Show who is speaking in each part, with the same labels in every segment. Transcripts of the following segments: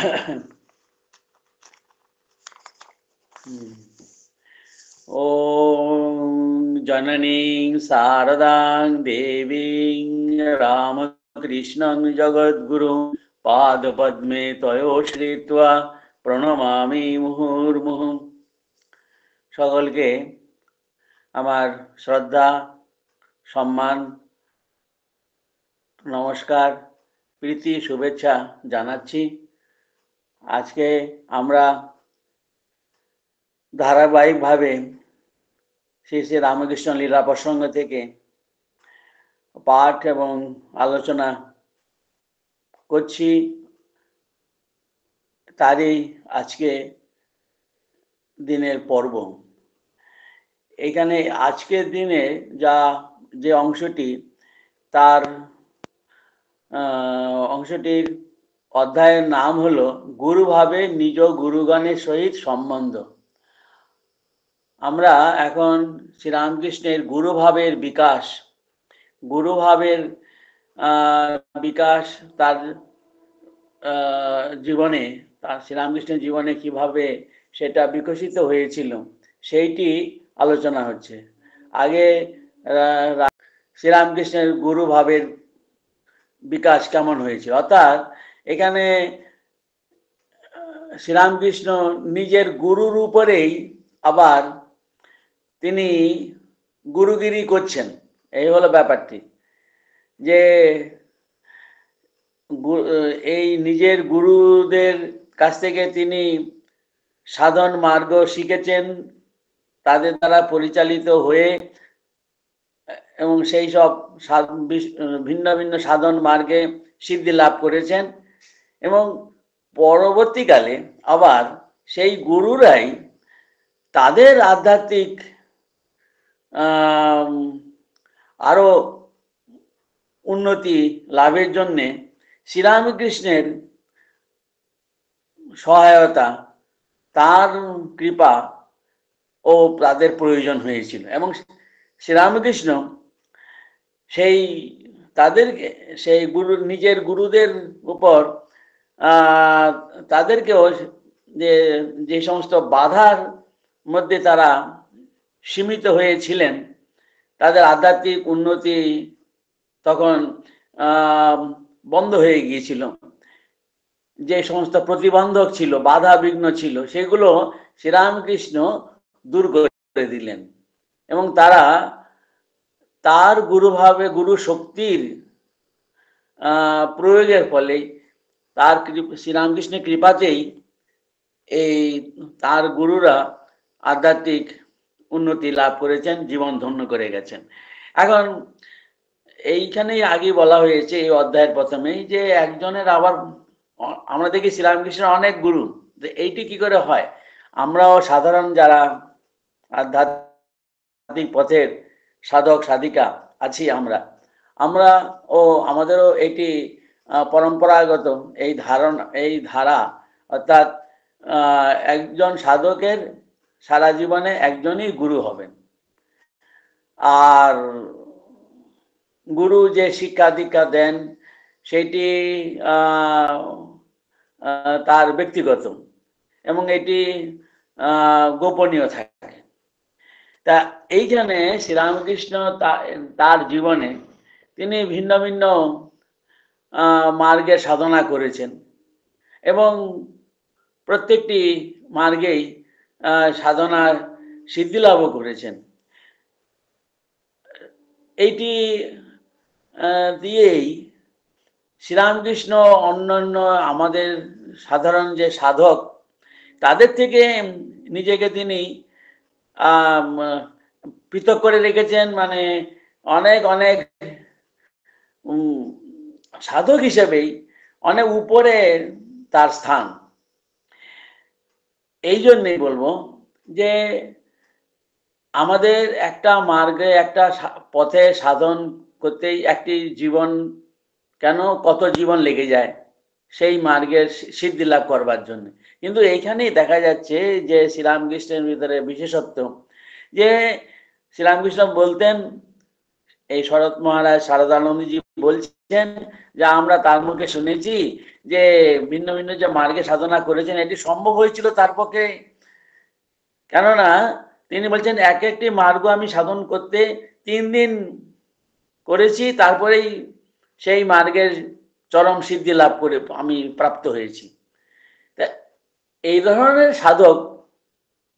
Speaker 1: ॐ जननीं शारदां देवीं रामकृष्णं जगद्गुरुं पादपद्मे तयो श्रित्वा প্রণমামি মুহুর্মুহ সকলকে আমার শ্রদ্ধা সম্মান নমস্কার প্রীতি শুভেচ্ছা জানাচ্ছি আজকে আমরা ধারাবাহিকভাবে শ্রী শ্রী রামকৃষ্ণ লীলা প্রসঙ্গ থেকে পাঠ এবং আলোচনা করছি তারই আজকে দিনের পর্ব এখানে আজকের দিনে যা যে অংশটি তার অংশটির অধ্যায়ের নাম হলো গুরুভাবে নিজ গুরুগণের সহিত সম্বন্ধ আমরা এখন শ্রীরামকৃষ্ণের গুরুভাবের বিকাশ গুরুভাবের বিকাশ তার জীবনে তার শ্রীরামকৃষ্ণের জীবনে কিভাবে সেটা বিকশিত হয়েছিল সেইটি আলোচনা হচ্ছে আগে শ্রীরামকৃষ্ণের গুরুভাবের বিকাশ কেমন হয়েছে অর্থাৎ এখানে শ্রীরামকৃষ্ণ নিজের গুরুর উপরেই আবার তিনি গুরুগিরি করছেন এই হলো ব্যাপারটি যে এই নিজের গুরুদের কাছ থেকে তিনি সাধন মার্গ শিখেছেন তাদের দ্বারা পরিচালিত হয়ে এবং সেই সব ভিন্ন ভিন্ন সাধন মার্গে সিদ্ধি লাভ করেছেন এবং পরবর্তীকালে আবার সেই গুরুরাই তাদের আধ্যাত্মিক আরো উন্নতি লাভের জন্যে শ্রীরামকৃষ্ণের সহায়তা তার কৃপা ও তাদের প্রয়োজন হয়েছিল এবং শ্রীরামকৃষ্ণ সেই তাদেরকে সেই গুরু নিজের গুরুদের উপর তাদেরকেও যে যে সমস্ত বাধার মধ্যে তারা সীমিত হয়েছিলেন তাদের আধ্যাত্মিক উন্নতি তখন বন্ধ হয়ে গিয়েছিল যে সমস্ত প্রতিবন্ধক ছিল বাধা বিঘ্ন ছিল সেগুলো শ্রীরামকৃষ্ণ দূর করে দিলেন এবং তারা তার গুরুভাবে গুরু শক্তির প্রয়োগের ফলে তার শ্রীরামকৃষ্ণের কৃপাতেই এই তার গুরুরা আধ্যাত্মিক উন্নতি লাভ করেছেন জীবন ধন্য করে গেছেন এখন এইখানেই আগে বলা হয়েছে এই অধ্যায়ের প্রথমেই যে একজনের আবার আমরা দেখি শ্রীরামকৃষ্ণের অনেক গুরু এইটি কি করে হয় আমরাও সাধারণ যারা আধ্যাত্মিক পথের সাধক সাধিকা আছি আমরা আমরা ও আমাদেরও এটি পরম্পরাগত এই ধারণা এই ধারা অর্থাৎ একজন সাধকের সারা জীবনে একজনই গুরু হবেন আর গুরু যে শিক্ষা দীক্ষা দেন সেটি তার ব্যক্তিগত এবং এটি গোপনীয় থাকে তা এইখানে শ্রীরামকৃষ্ণ তার জীবনে তিনি ভিন্ন ভিন্ন মার্গে সাধনা করেছেন এবং প্রত্যেকটি মার্গেই সাধনার সিদ্ধিলাভও করেছেন এইটি দিয়েই শ্রীরামকৃষ্ণ অন্যান্য আমাদের সাধারণ যে সাধক তাদের থেকে নিজেকে তিনি পৃথক করে রেখেছেন মানে অনেক অনেক সাধক হিসেবেই অনেক উপরে তার স্থান এই জন্যেই বলবো যে আমাদের একটা মার্গে একটা পথে সাধন করতেই একটি জীবন কেন কত জীবন লেগে যায় সেই মার্গের সিদ্ধি লাভ করবার জন্য কিন্তু এইখানেই দেখা যাচ্ছে যে শ্রীরামকৃষ্ণের ভিতরে বিশেষত্ব যে শ্রীরামকৃষ্ণ বলতেন এই শরৎ মহারাজ শারদানন্দীজি বলছেন যা আমরা তার মুখে শুনেছি যে ভিন্ন ভিন্ন যে মার্গে সাধনা করেছেন এটি সম্ভব হয়েছিল তার পক্ষে কেননা তিনি বলছেন এক একটি মার্গ আমি সাধন করতে তিন দিন করেছি তারপরেই সেই মার্গের চরম সিদ্ধি লাভ করে আমি প্রাপ্ত হয়েছি এই ধরনের সাধক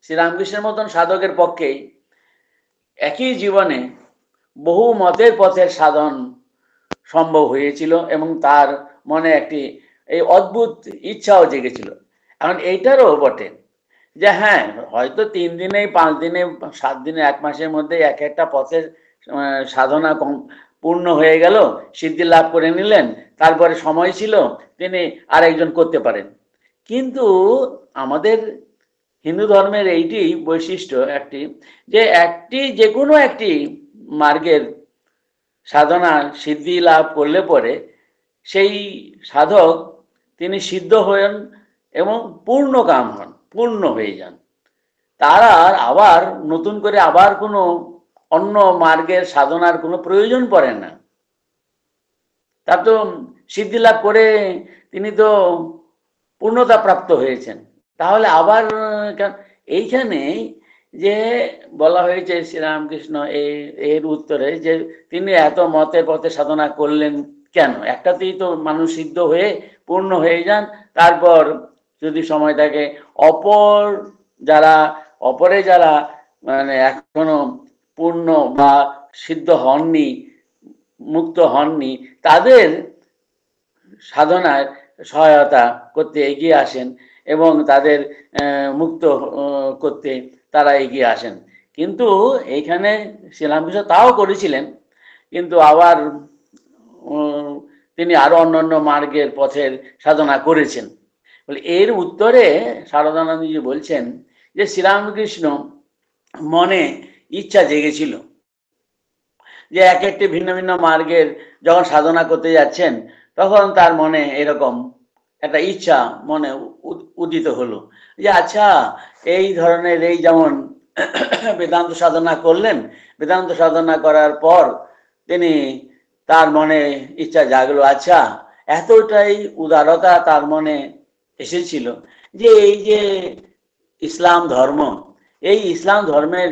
Speaker 1: শ্রীরামকৃষ্ণের মতন সাধকের পক্ষেই একই জীবনে বহু মতের পথের সাধন সম্ভব হয়েছিল এবং তার মনে একটি এই অদ্ভুত ইচ্ছাও জেগেছিল এখন এইটারও বটে যে হ্যাঁ হয়তো তিন দিনে পাঁচ দিনে সাত দিনে এক মাসের মধ্যে এক একটা পথের সাধনা কম পূর্ণ হয়ে গেল সিদ্ধি লাভ করে নিলেন তারপরে সময় ছিল তিনি আরেকজন করতে পারেন কিন্তু আমাদের হিন্দু ধর্মের এইটি বৈশিষ্ট্য একটি যে একটি যে কোনো একটি মার্গের সাধনা সিদ্ধি লাভ করলে পরে সেই সাধক তিনি সিদ্ধ হন এবং পূর্ণ কাম হন পূর্ণ হয়ে যান তার আর আবার নতুন করে আবার কোনো অন্য মার্গের সাধনার কোনো প্রয়োজন পড়ে না তার তো সিদ্ধি লাভ করে তিনি তো পূর্ণতা প্রাপ্ত হয়েছেন তাহলে আবার এইখানে যে বলা হয়েছে শ্রীরামকৃষ্ণ এই এর উত্তরে যে তিনি এত মতে পথে সাধনা করলেন কেন একটাতেই তো মানুষ সিদ্ধ হয়ে পূর্ণ হয়ে যান তারপর যদি সময় থাকে অপর যারা অপরে যারা মানে এখনো পূর্ণ বা সিদ্ধ হননি মুক্ত হননি তাদের সাধনার সহায়তা করতে এগিয়ে আসেন এবং তাদের মুক্ত করতে তারা এগিয়ে আসেন কিন্তু এইখানে শ্রীরামকৃষ্ণ তাও করেছিলেন কিন্তু আবার তিনি আরো অন্যান্য মার্গের পথের সাধনা করেছেন এর উত্তরে শারদানন্দজি বলছেন যে শ্রীরামকৃষ্ণ মনে ইচ্ছা জেগেছিল যে এক একটি ভিন্ন ভিন্ন মার্গের যখন সাধনা করতে যাচ্ছেন তখন তার মনে এরকম একটা ইচ্ছা মনে উদিত হলো যে আচ্ছা এই ধরনের এই যেমন বেদান্ত সাধনা করলেন বেদান্ত সাধনা করার পর তিনি তার মনে ইচ্ছা জাগলো আচ্ছা এতটাই উদারতা তার মনে এসেছিল যে এই যে ইসলাম ধর্ম এই ইসলাম ধর্মের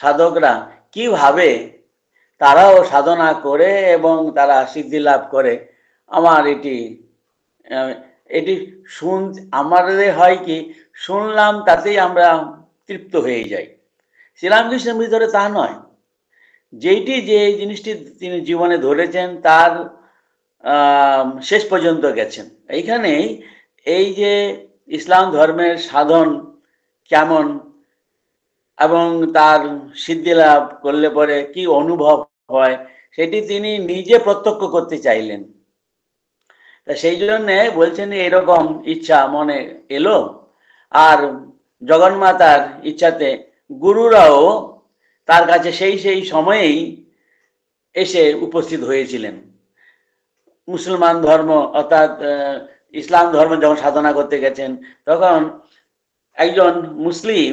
Speaker 1: সাধকরা কিভাবে তারাও সাধনা করে এবং তারা সিদ্ধি লাভ করে আমার এটি এটি শুন আমাদের হয় কি শুনলাম তাতেই আমরা তৃপ্ত হয়ে যাই শ্রীরামকৃষ্ণের ভিতরে তা নয় যেইটি যে জিনিসটি তিনি জীবনে ধরেছেন তার শেষ পর্যন্ত গেছেন এইখানে এই যে ইসলাম ধর্মের সাধন কেমন এবং তার সিদ্ধি লাভ করলে পরে কি অনুভব হয় সেটি তিনি নিজে প্রত্যক্ষ করতে চাইলেন তা সেই জন্যে বলছেন এরকম ইচ্ছা মনে এলো আর জগন্মাতার ইচ্ছাতে গুরুরাও তার কাছে সেই সেই সময়েই এসে উপস্থিত হয়েছিলেন মুসলমান ধর্ম অর্থাৎ ইসলাম ধর্ম যখন সাধনা করতে গেছেন তখন একজন মুসলিম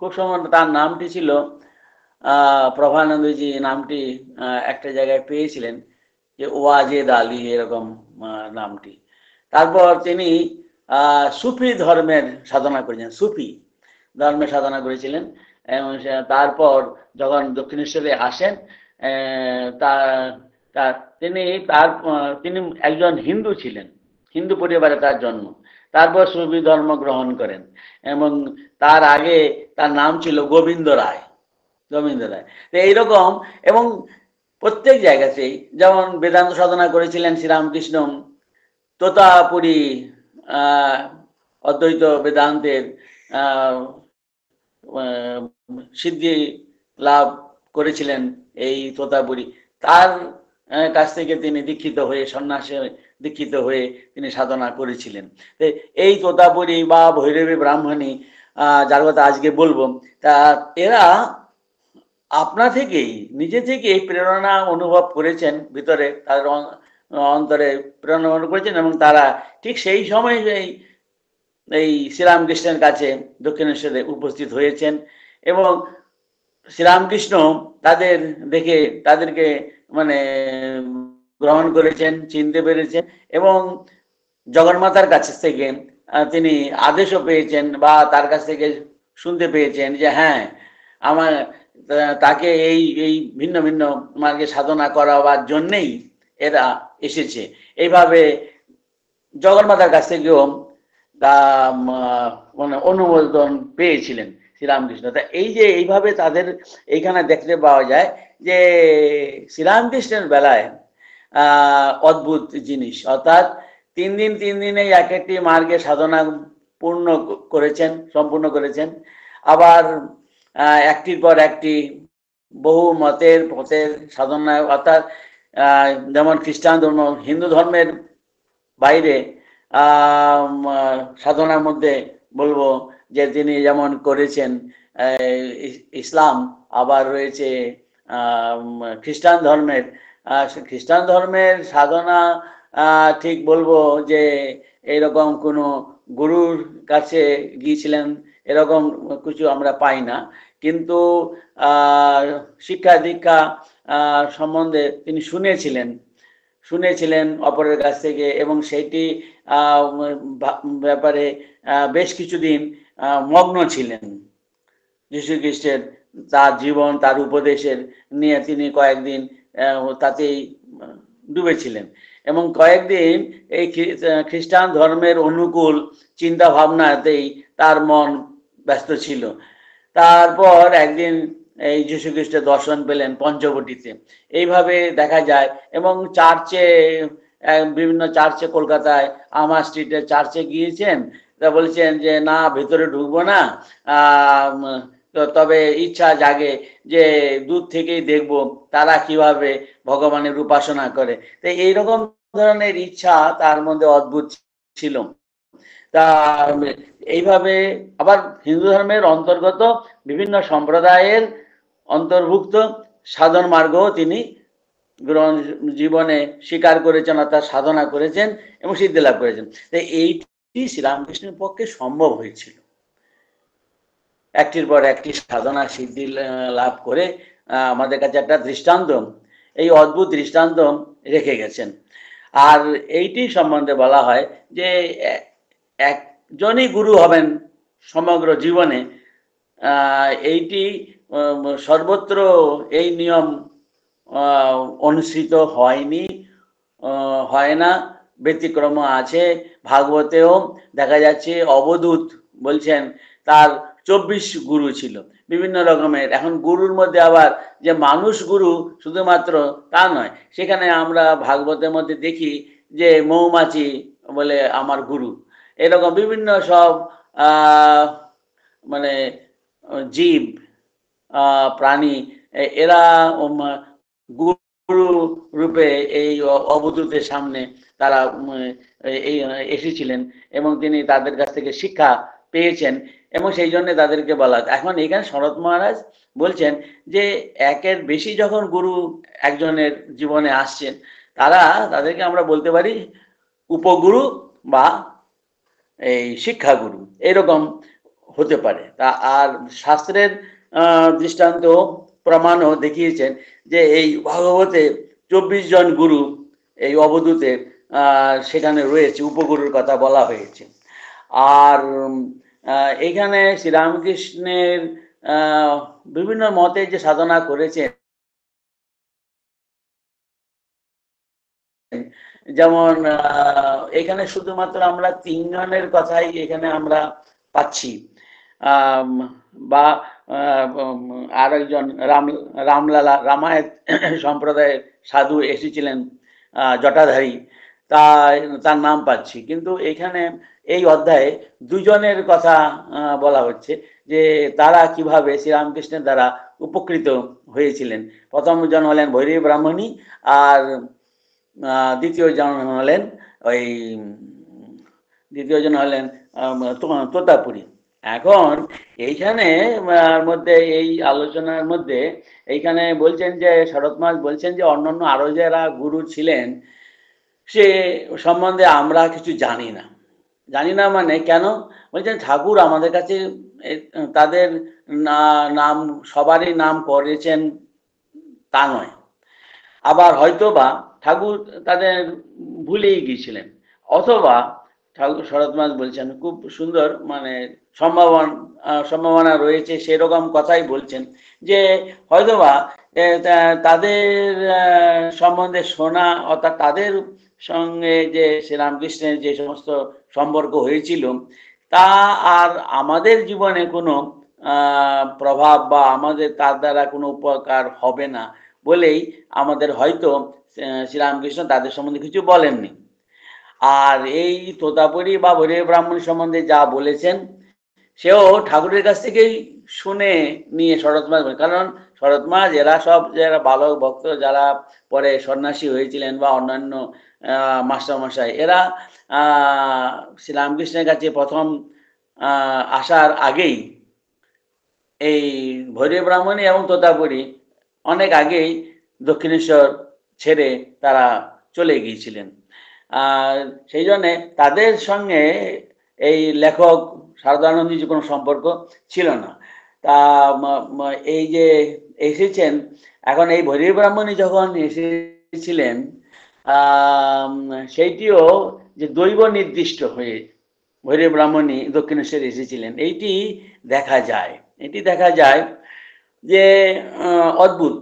Speaker 1: খুব সময় তার নামটি ছিল প্রভানন্দজি নামটি একটা জায়গায় পেয়েছিলেন যে ওয়াজেদ আলী এরকম নামটি তারপর তিনি সুফি ধর্মের সাধনা করেছেন সুফি ধর্মের সাধনা করেছিলেন এবং তারপর যখন দক্ষিণেশ্বরে আসেন তার তিনি তার তিনি একজন হিন্দু ছিলেন হিন্দু পরিবারে তার জন্ম তারপর সুফি ধর্ম গ্রহণ করেন এবং তার আগে তার নাম ছিল গোবিন্দ রায় গোবিন্দ রায় তো এইরকম এবং প্রত্যেক জায়গাতেই যেমন বেদান্ত সাধনা করেছিলেন শ্রীরামকৃষ্ণ তোতাপুরি অদ্বৈত বেদান্তের সিদ্ধি লাভ করেছিলেন এই তোতাপুরি তার কাছ থেকে তিনি দীক্ষিত হয়ে সন্ন্যাসে দীক্ষিত হয়ে তিনি সাধনা করেছিলেন এই তোতাপুরি বা ভৈরবী ব্রাহ্মণী যার কথা আজকে বলবো তা এরা আপনা থেকেই নিজে থেকেই প্রেরণা অনুভব করেছেন ভিতরে তাদের অন্তরে প্রেরণা অনুভব করেছেন এবং তারা ঠিক সেই সময় এই এই শ্রীরামকৃষ্ণের কাছে দক্ষিণেশ্বরে উপস্থিত হয়েছেন এবং শ্রীরামকৃষ্ণ তাদের দেখে তাদেরকে মানে গ্রহণ করেছেন চিনতে পেরেছেন এবং জগন্মাতার কাছ থেকে তিনি আদেশও পেয়েছেন বা তার কাছ থেকে শুনতে পেয়েছেন যে হ্যাঁ আমার তাকে এই এই ভিন্ন ভিন্ন মার্গে সাধনা করাবার জন্যেই এরা এসেছে এইভাবে জগন্মাতার কাছ থেকেও তা মানে অনুমোদন পেয়েছিলেন শ্রীরামকৃষ্ণ তা এই যে এইভাবে তাদের এইখানে দেখতে পাওয়া যায় যে শ্রীরামকৃষ্ণের বেলায় অদ্ভুত জিনিস অর্থাৎ তিন দিন তিন দিনে এক একটি মার্গে সাধনা পূর্ণ করেছেন সম্পূর্ণ করেছেন আবার একটির পর একটি বহু মতের পথের সাধনায় অর্থাৎ যেমন খ্রিস্টান ধর্ম হিন্দু ধর্মের বাইরে সাধনার মধ্যে বলবো যে তিনি যেমন করেছেন ইসলাম আবার রয়েছে খ্রিস্টান ধর্মের খ্রিস্টান ধর্মের সাধনা ঠিক বলবো যে এরকম কোনো গুরুর কাছে গিয়েছিলেন এরকম কিছু আমরা পাই না কিন্তু শিক্ষা দীক্ষা সম্বন্ধে তিনি শুনেছিলেন শুনেছিলেন অপরের কাছ থেকে এবং সেটি ব্যাপারে বেশ কিছুদিন মগ্ন ছিলেন যীশু খ্রিস্টের তার জীবন তার উপদেশের নিয়ে তিনি কয়েকদিন তাতেই ডুবেছিলেন এবং কয়েকদিন এই খ্রিস্টান ধর্মের অনুকূল চিন্তা ভাবনাতেই তার মন ব্যস্ত ছিল তারপর একদিন এই যীশু খ্রিস্টের দর্শন পেলেন পঞ্চবটিতে এইভাবে দেখা যায় এবং চার্চে বিভিন্ন চার্চে কলকাতায় আমার স্ট্রিটে চার্চে গিয়েছেন তা বলছেন যে না ভেতরে ঢুকবো না তবে ইচ্ছা জাগে যে দূর থেকেই দেখব তারা কিভাবে ভগবানের উপাসনা করে তো এইরকম ধরনের ইচ্ছা তার মধ্যে অদ্ভুত ছিল তা এইভাবে আবার হিন্দু ধর্মের অন্তর্গত বিভিন্ন সম্প্রদায়ের অন্তর্ভুক্ত সাধন মার্গও তিনি গ্রহণ জীবনে স্বীকার করেছেন অর্থাৎ সাধনা করেছেন এবং সিদ্ধি লাভ করেছেন এইটি শ্রীরামকৃষ্ণের পক্ষে সম্ভব হয়েছিল একটির পর একটি সাধনা সিদ্ধি লাভ করে আমাদের কাছে একটা দৃষ্টান্ত এই অদ্ভুত দৃষ্টান্ত রেখে গেছেন আর এইটি সম্বন্ধে বলা হয় যে এক জনই গুরু হবেন সমগ্র জীবনে এইটি সর্বত্র এই নিয়ম অনুষ্ঠিত হয়নি হয় না ব্যতিক্রম আছে ভাগবতেও দেখা যাচ্ছে অবদূত বলছেন তার চব্বিশ গুরু ছিল বিভিন্ন রকমের এখন গুরুর মধ্যে আবার যে মানুষ গুরু শুধুমাত্র তা নয় সেখানে আমরা ভাগবতের মধ্যে দেখি যে মৌমাছি বলে আমার গুরু এরকম বিভিন্ন সব মানে জীব প্রাণী এরা গুরু রূপে এই অবদূতের সামনে তারা এই এসেছিলেন এবং তিনি তাদের কাছ থেকে শিক্ষা পেয়েছেন এবং সেই জন্য তাদেরকে বলা এখন এখানে শরৎ মহারাজ বলছেন যে একের বেশি যখন গুরু একজনের জীবনে আসছেন তারা তাদেরকে আমরা বলতে পারি উপগুরু বা এই শিক্ষাগুরু এরকম হতে পারে তা আর শাস্ত্রের দৃষ্টান্ত প্রমাণও দেখিয়েছেন যে এই ভাগবতে চব্বিশ জন গুরু এই অবধূতে সেখানে রয়েছে উপগুরুর কথা বলা হয়েছে আর এখানে শ্রীরামকৃষ্ণের বিভিন্ন মতে যে সাধনা করেছেন যেমন এখানে শুধুমাত্র আমরা তিনজনের কথাই এখানে আমরা পাচ্ছি বা আর একজন রাম রামলালা রামায়ত সম্প্রদায়ের সাধু এসেছিলেন জটাধারী তা তার নাম পাচ্ছি কিন্তু এখানে এই অধ্যায়ে দুজনের কথা বলা হচ্ছে যে তারা কিভাবে শ্রীরামকৃষ্ণের দ্বারা উপকৃত হয়েছিলেন প্রথমজন হলেন ভৈরী ব্রাহ্মণী আর দ্বিতীয় জন হলেন ওই দ্বিতীয় জন হলেন তোতাপুরী এখন এইখানে মধ্যে এই আলোচনার মধ্যে এইখানে বলছেন যে শরৎ মাস বলছেন যে অন্যান্য আরো যারা গুরু ছিলেন সে সম্বন্ধে আমরা কিছু জানি না জানি না মানে কেন বলছেন ঠাকুর আমাদের কাছে তাদের নাম সবারই নাম করেছেন তা নয় আবার হয়তো বা ঠাকুর তাদের ভুলেই গিয়েছিলেন অথবা ঠাকুর শরৎ মাস বলছেন খুব সুন্দর মানে সম্ভাবনা সম্ভাবনা রয়েছে সেরকম কথাই বলছেন যে হয়তোবা তাদের সম্বন্ধে শোনা অর্থাৎ তাদের সঙ্গে যে শ্রীরামকৃষ্ণের যে সমস্ত সম্পর্ক হয়েছিল তা আর আমাদের জীবনে কোনো প্রভাব বা আমাদের তার দ্বারা কোনো উপকার হবে না বলেই আমাদের হয়তো শ্রীরামকৃষ্ণ তাদের সম্বন্ধে কিছু বলেননি আর এই তোতাপুরি বা ভৈরব ব্রাহ্মণ সম্বন্ধে যা বলেছেন সেও ঠাকুরের কাছ থেকেই শুনে নিয়ে শরৎ মাস কারণ শরৎ মাস এরা সব যারা বালক ভক্ত যারা পরে সন্ন্যাসী হয়েছিলেন বা অন্যান্য মাস্টারমশাই এরা শ্রীরামকৃষ্ণের কাছে প্রথম আসার আগেই এই ভৈরব ব্রাহ্মণী এবং তোতাপুরি অনেক আগেই দক্ষিণেশ্বর ছেড়ে তারা চলে গিয়েছিলেন সেই জন্যে তাদের সঙ্গে এই লেখক শারদানন্দীর কোনো সম্পর্ক ছিল না তা এই যে এসেছেন এখন এই ভৈরী ব্রাহ্মণী যখন এসেছিলেন সেইটিও যে দৈব নির্দিষ্ট হয়ে ভৈরী ব্রাহ্মণী দক্ষিণেশ্বরে এসেছিলেন এইটি দেখা যায় এটি দেখা যায় যে অদ্ভুত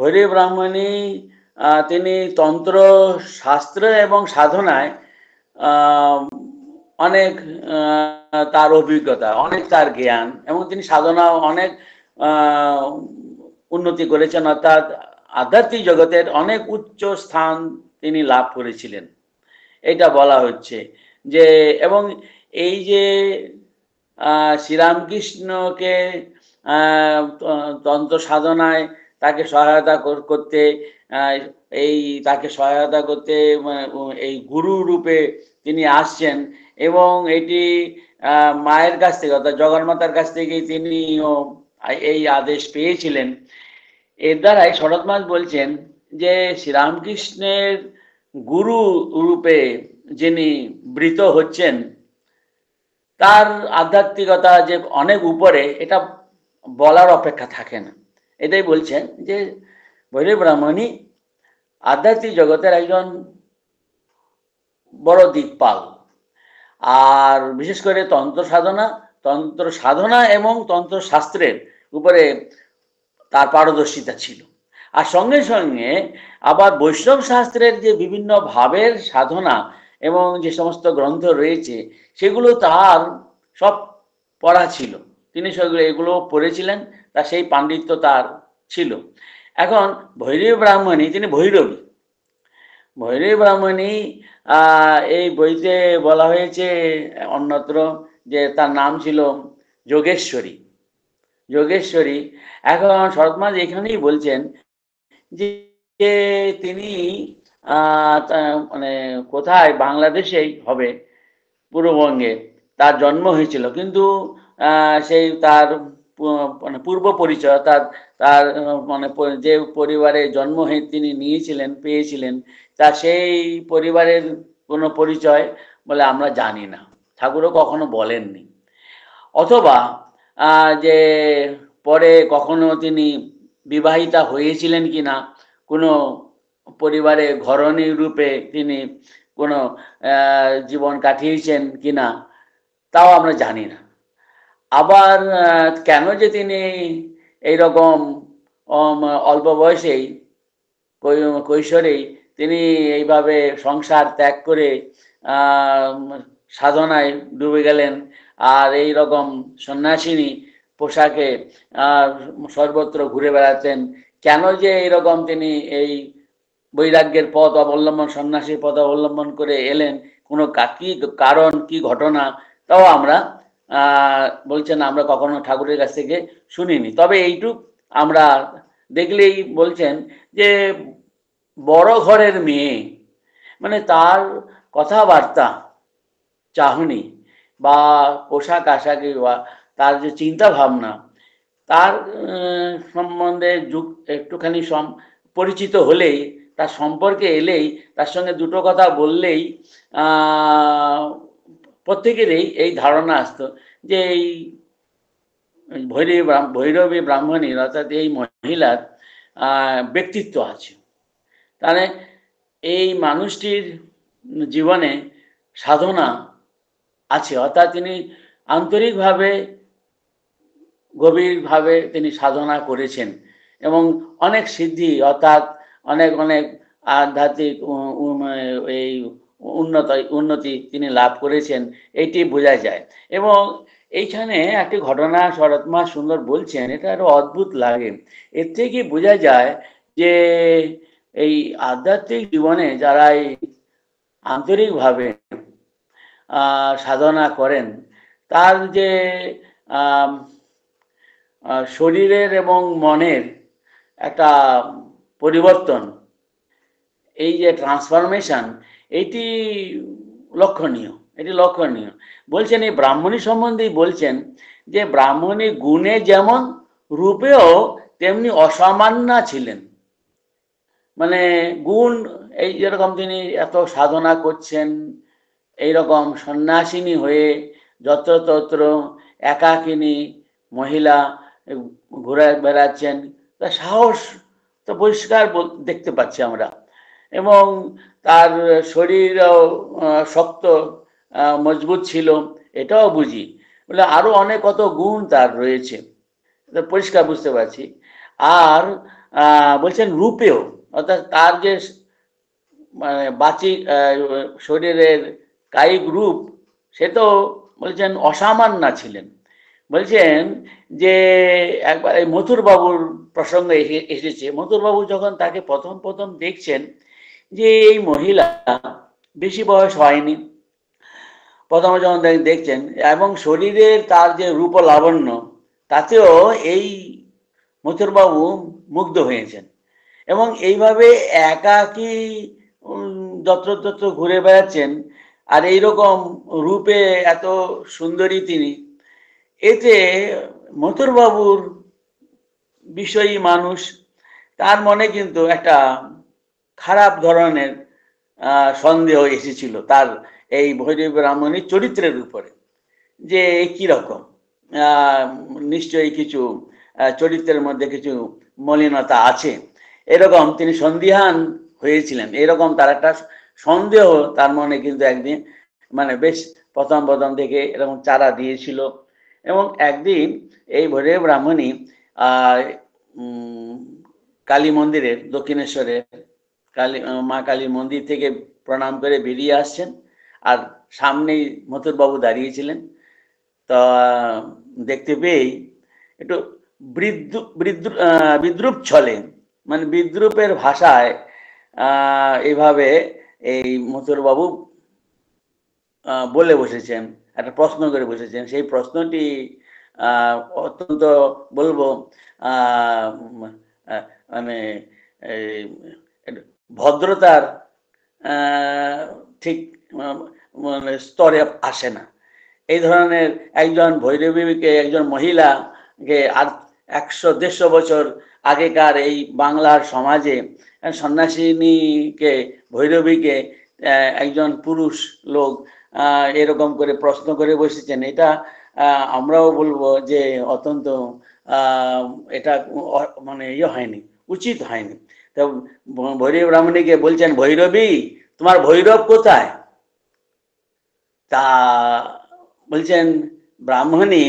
Speaker 1: ভৈরী ব্রাহ্মণী তিনি তন্ত্র শাস্ত্র এবং সাধনায় অনেক তার অভিজ্ঞতা অনেক তার জ্ঞান এবং তিনি সাধনা অনেক উন্নতি করেছেন অর্থাৎ আধ্যাত্মিক জগতের অনেক উচ্চ স্থান তিনি লাভ করেছিলেন এটা বলা হচ্ছে যে এবং এই যে শ্রীরামকৃষ্ণকে তন্ত্র সাধনায় তাকে সহায়তা করতে এই তাকে সহায়তা করতে এই গুরু রূপে তিনি আসছেন এবং এটি মায়ের কাছ থেকে অর্থাৎ জগন্মাতার কাছ থেকেই তিনি এই আদেশ পেয়েছিলেন এর দ্বারাই শরৎমাস বলছেন যে শ্রীরামকৃষ্ণের গুরু রূপে যিনি বৃত হচ্ছেন তার আধ্যাত্মিকতা যে অনেক উপরে এটা বলার অপেক্ষা থাকে না এটাই বলছেন যে ভৈরব ব্রাহ্মণী আধ্যাত্মিক জগতের একজন বড় দিকপাল আর বিশেষ করে তন্ত্র সাধনা তন্ত্র সাধনা এবং তন্ত্র শাস্ত্রের উপরে তার পারদর্শিতা ছিল আর সঙ্গে সঙ্গে আবার বৈষ্ণব শাস্ত্রের যে বিভিন্ন ভাবের সাধনা এবং যে সমস্ত গ্রন্থ রয়েছে সেগুলো তার সব পড়া ছিল তিনি সেগুলো এগুলো পড়েছিলেন তা সেই পাণ্ডিত্য তার ছিল এখন ভৈরব ব্রাহ্মণী তিনি ভৈরবী ভৈরী ব্রাহ্মণী এই বইতে বলা হয়েছে অন্যত্র যে তার নাম ছিল যোগেশ্বরী যোগেশ্বরী এখন শরৎমাজ এখানেই বলছেন যে তিনি মানে কোথায় বাংলাদেশেই হবে পূর্ববঙ্গে তার জন্ম হয়েছিল কিন্তু সেই তার মানে পূর্ব পরিচয় অর্থাৎ তার মানে যে পরিবারে জন্ম হয়ে তিনি নিয়েছিলেন পেয়েছিলেন তা সেই পরিবারের কোনো পরিচয় বলে আমরা জানি না ঠাকুরও কখনো বলেননি অথবা যে পরে কখনো তিনি বিবাহিতা হয়েছিলেন কি না কোনো পরিবারে ঘরণী রূপে তিনি কোনো জীবন কাটিয়েছেন কি না তাও আমরা জানি না আবার কেন যে তিনি এইরকম অল্প বয়সেই কৈশোরেই তিনি এইভাবে সংসার ত্যাগ করে সাধনায় ডুবে গেলেন আর এই রকম সন্ন্যাসিনী পোশাকে সর্বত্র ঘুরে বেড়াতেন কেন যে এইরকম তিনি এই বৈরাগ্যের পথ অবলম্বন সন্ন্যাসীর পথ অবলম্বন করে এলেন কোনো কি কারণ কি ঘটনা তাও আমরা বলছেন আমরা কখনো ঠাকুরের কাছ থেকে শুনিনি তবে এইটুক আমরা দেখলেই বলছেন যে বড় ঘরের মেয়ে মানে তার কথাবার্তা চাহনি বা পোশাক আশাকে বা তার যে চিন্তা ভাবনা তার সম্বন্ধে যুগ একটুখানি সম পরিচিত হলেই তার সম্পর্কে এলেই তার সঙ্গে দুটো কথা বললেই প্রত্যেকেরই এই ধারণা আসতো যে এই ভৈরবী ভৈরবী ব্রাহ্মণীর অর্থাৎ এই মহিলার ব্যক্তিত্ব আছে তাহলে এই মানুষটির জীবনে সাধনা আছে অর্থাৎ তিনি আন্তরিকভাবে গভীরভাবে তিনি সাধনা করেছেন এবং অনেক সিদ্ধি অর্থাৎ অনেক অনেক আধ্যাত্মিক এই উন্নত উন্নতি তিনি লাভ করেছেন এটি বোঝা যায় এবং এইখানে একটি ঘটনা শরৎমা সুন্দর বলছেন এটা আরো অদ্ভুত লাগে এর থেকে বোঝা যায় যে এই আধ্যাত্মিক জীবনে যারা এই আন্তরিকভাবে সাধনা করেন তার যে শরীরের এবং মনের একটা পরিবর্তন এই যে ট্রান্সফরমেশন এটি লক্ষণীয় এটি লক্ষণীয় বলছেন এই ব্রাহ্মণী সম্বন্ধেই বলছেন যে ব্রাহ্মণী গুণে যেমন রূপেও তেমনি অসামান্যা ছিলেন মানে গুণ এই যেরকম তিনি এত সাধনা করছেন এইরকম সন্ন্যাসিনী হয়ে যত্রতত্র একাকিনী মহিলা ঘুরে বেড়াচ্ছেন তার সাহস তো পরিষ্কার দেখতে পাচ্ছি আমরা এবং তার শরীরও শক্ত মজবুত ছিল এটাও বুঝি বলে আরও অনেক কত গুণ তার রয়েছে পরিষ্কার বুঝতে পারছি আর বলছেন রূপেও অর্থাৎ তার যে মানে বাচি শরীরের কায়িক রূপ সে তো বলছেন অসামান্য ছিলেন বলছেন যে একবার এই মথুরবাবুর প্রসঙ্গে এসেছে মথুরবাবু যখন তাকে প্রথম প্রথম দেখছেন যে এই মহিলা বেশি বয়স হয়নি প্রথমে যখন দেখছেন এবং শরীরের তার যে রূপ লাবণ্য তাতেও এই মথুরবাবু মুগ্ধ হয়েছেন এবং এইভাবে একাকি তত্র ঘুরে বেড়াচ্ছেন আর এইরকম রূপে এত সুন্দরী তিনি এতে মথুরবাবুর বিষয়ী মানুষ তার মনে কিন্তু একটা খারাপ ধরনের সন্দেহ এসেছিল তার এই ভৈরব ব্রাহ্মণীর চরিত্রের উপরে যে কি রকম নিশ্চয়ই কিছু চরিত্রের মধ্যে কিছু মলিনতা আছে এরকম তিনি সন্দিহান হয়েছিলেন এরকম তার একটা সন্দেহ তার মনে কিন্তু একদিন মানে বেশ প্রথম প্রথম থেকে এরকম চারা দিয়েছিল এবং একদিন এই ভৈরব ব্রাহ্মণী আহ কালী মন্দিরের দক্ষিণেশ্বরের কালী মা কালীর মন্দির থেকে প্রণাম করে বেরিয়ে আসছেন আর সামনেই মথুরবাবু দাঁড়িয়েছিলেন তা দেখতে পেয়েই একটু বিদ্রুপ ছলে মানে বিদ্রুপের ভাষায় এভাবে এই মথুরবাবু বলে বসেছেন একটা প্রশ্ন করে বসেছেন সেই প্রশ্নটি অত্যন্ত বলবো মানে ভদ্রতার ঠিক মানে স্তরে আসে না এই ধরনের একজন ভৈরবীকে একজন মহিলাকে আর একশো দেড়শো বছর আগেকার এই বাংলার সমাজে সন্ন্যাসিনীকে ভৈরবীকে একজন পুরুষ লোক এরকম করে প্রশ্ন করে বসেছেন এটা আমরাও বলবো যে অত্যন্ত এটা মানে ইয়ে হয়নি উচিত হয়নি তা ভৈরব রামণীকে বলছেন ভৈরবী তোমার ভৈরব কোথায় তা বলছেন ব্রাহ্মণী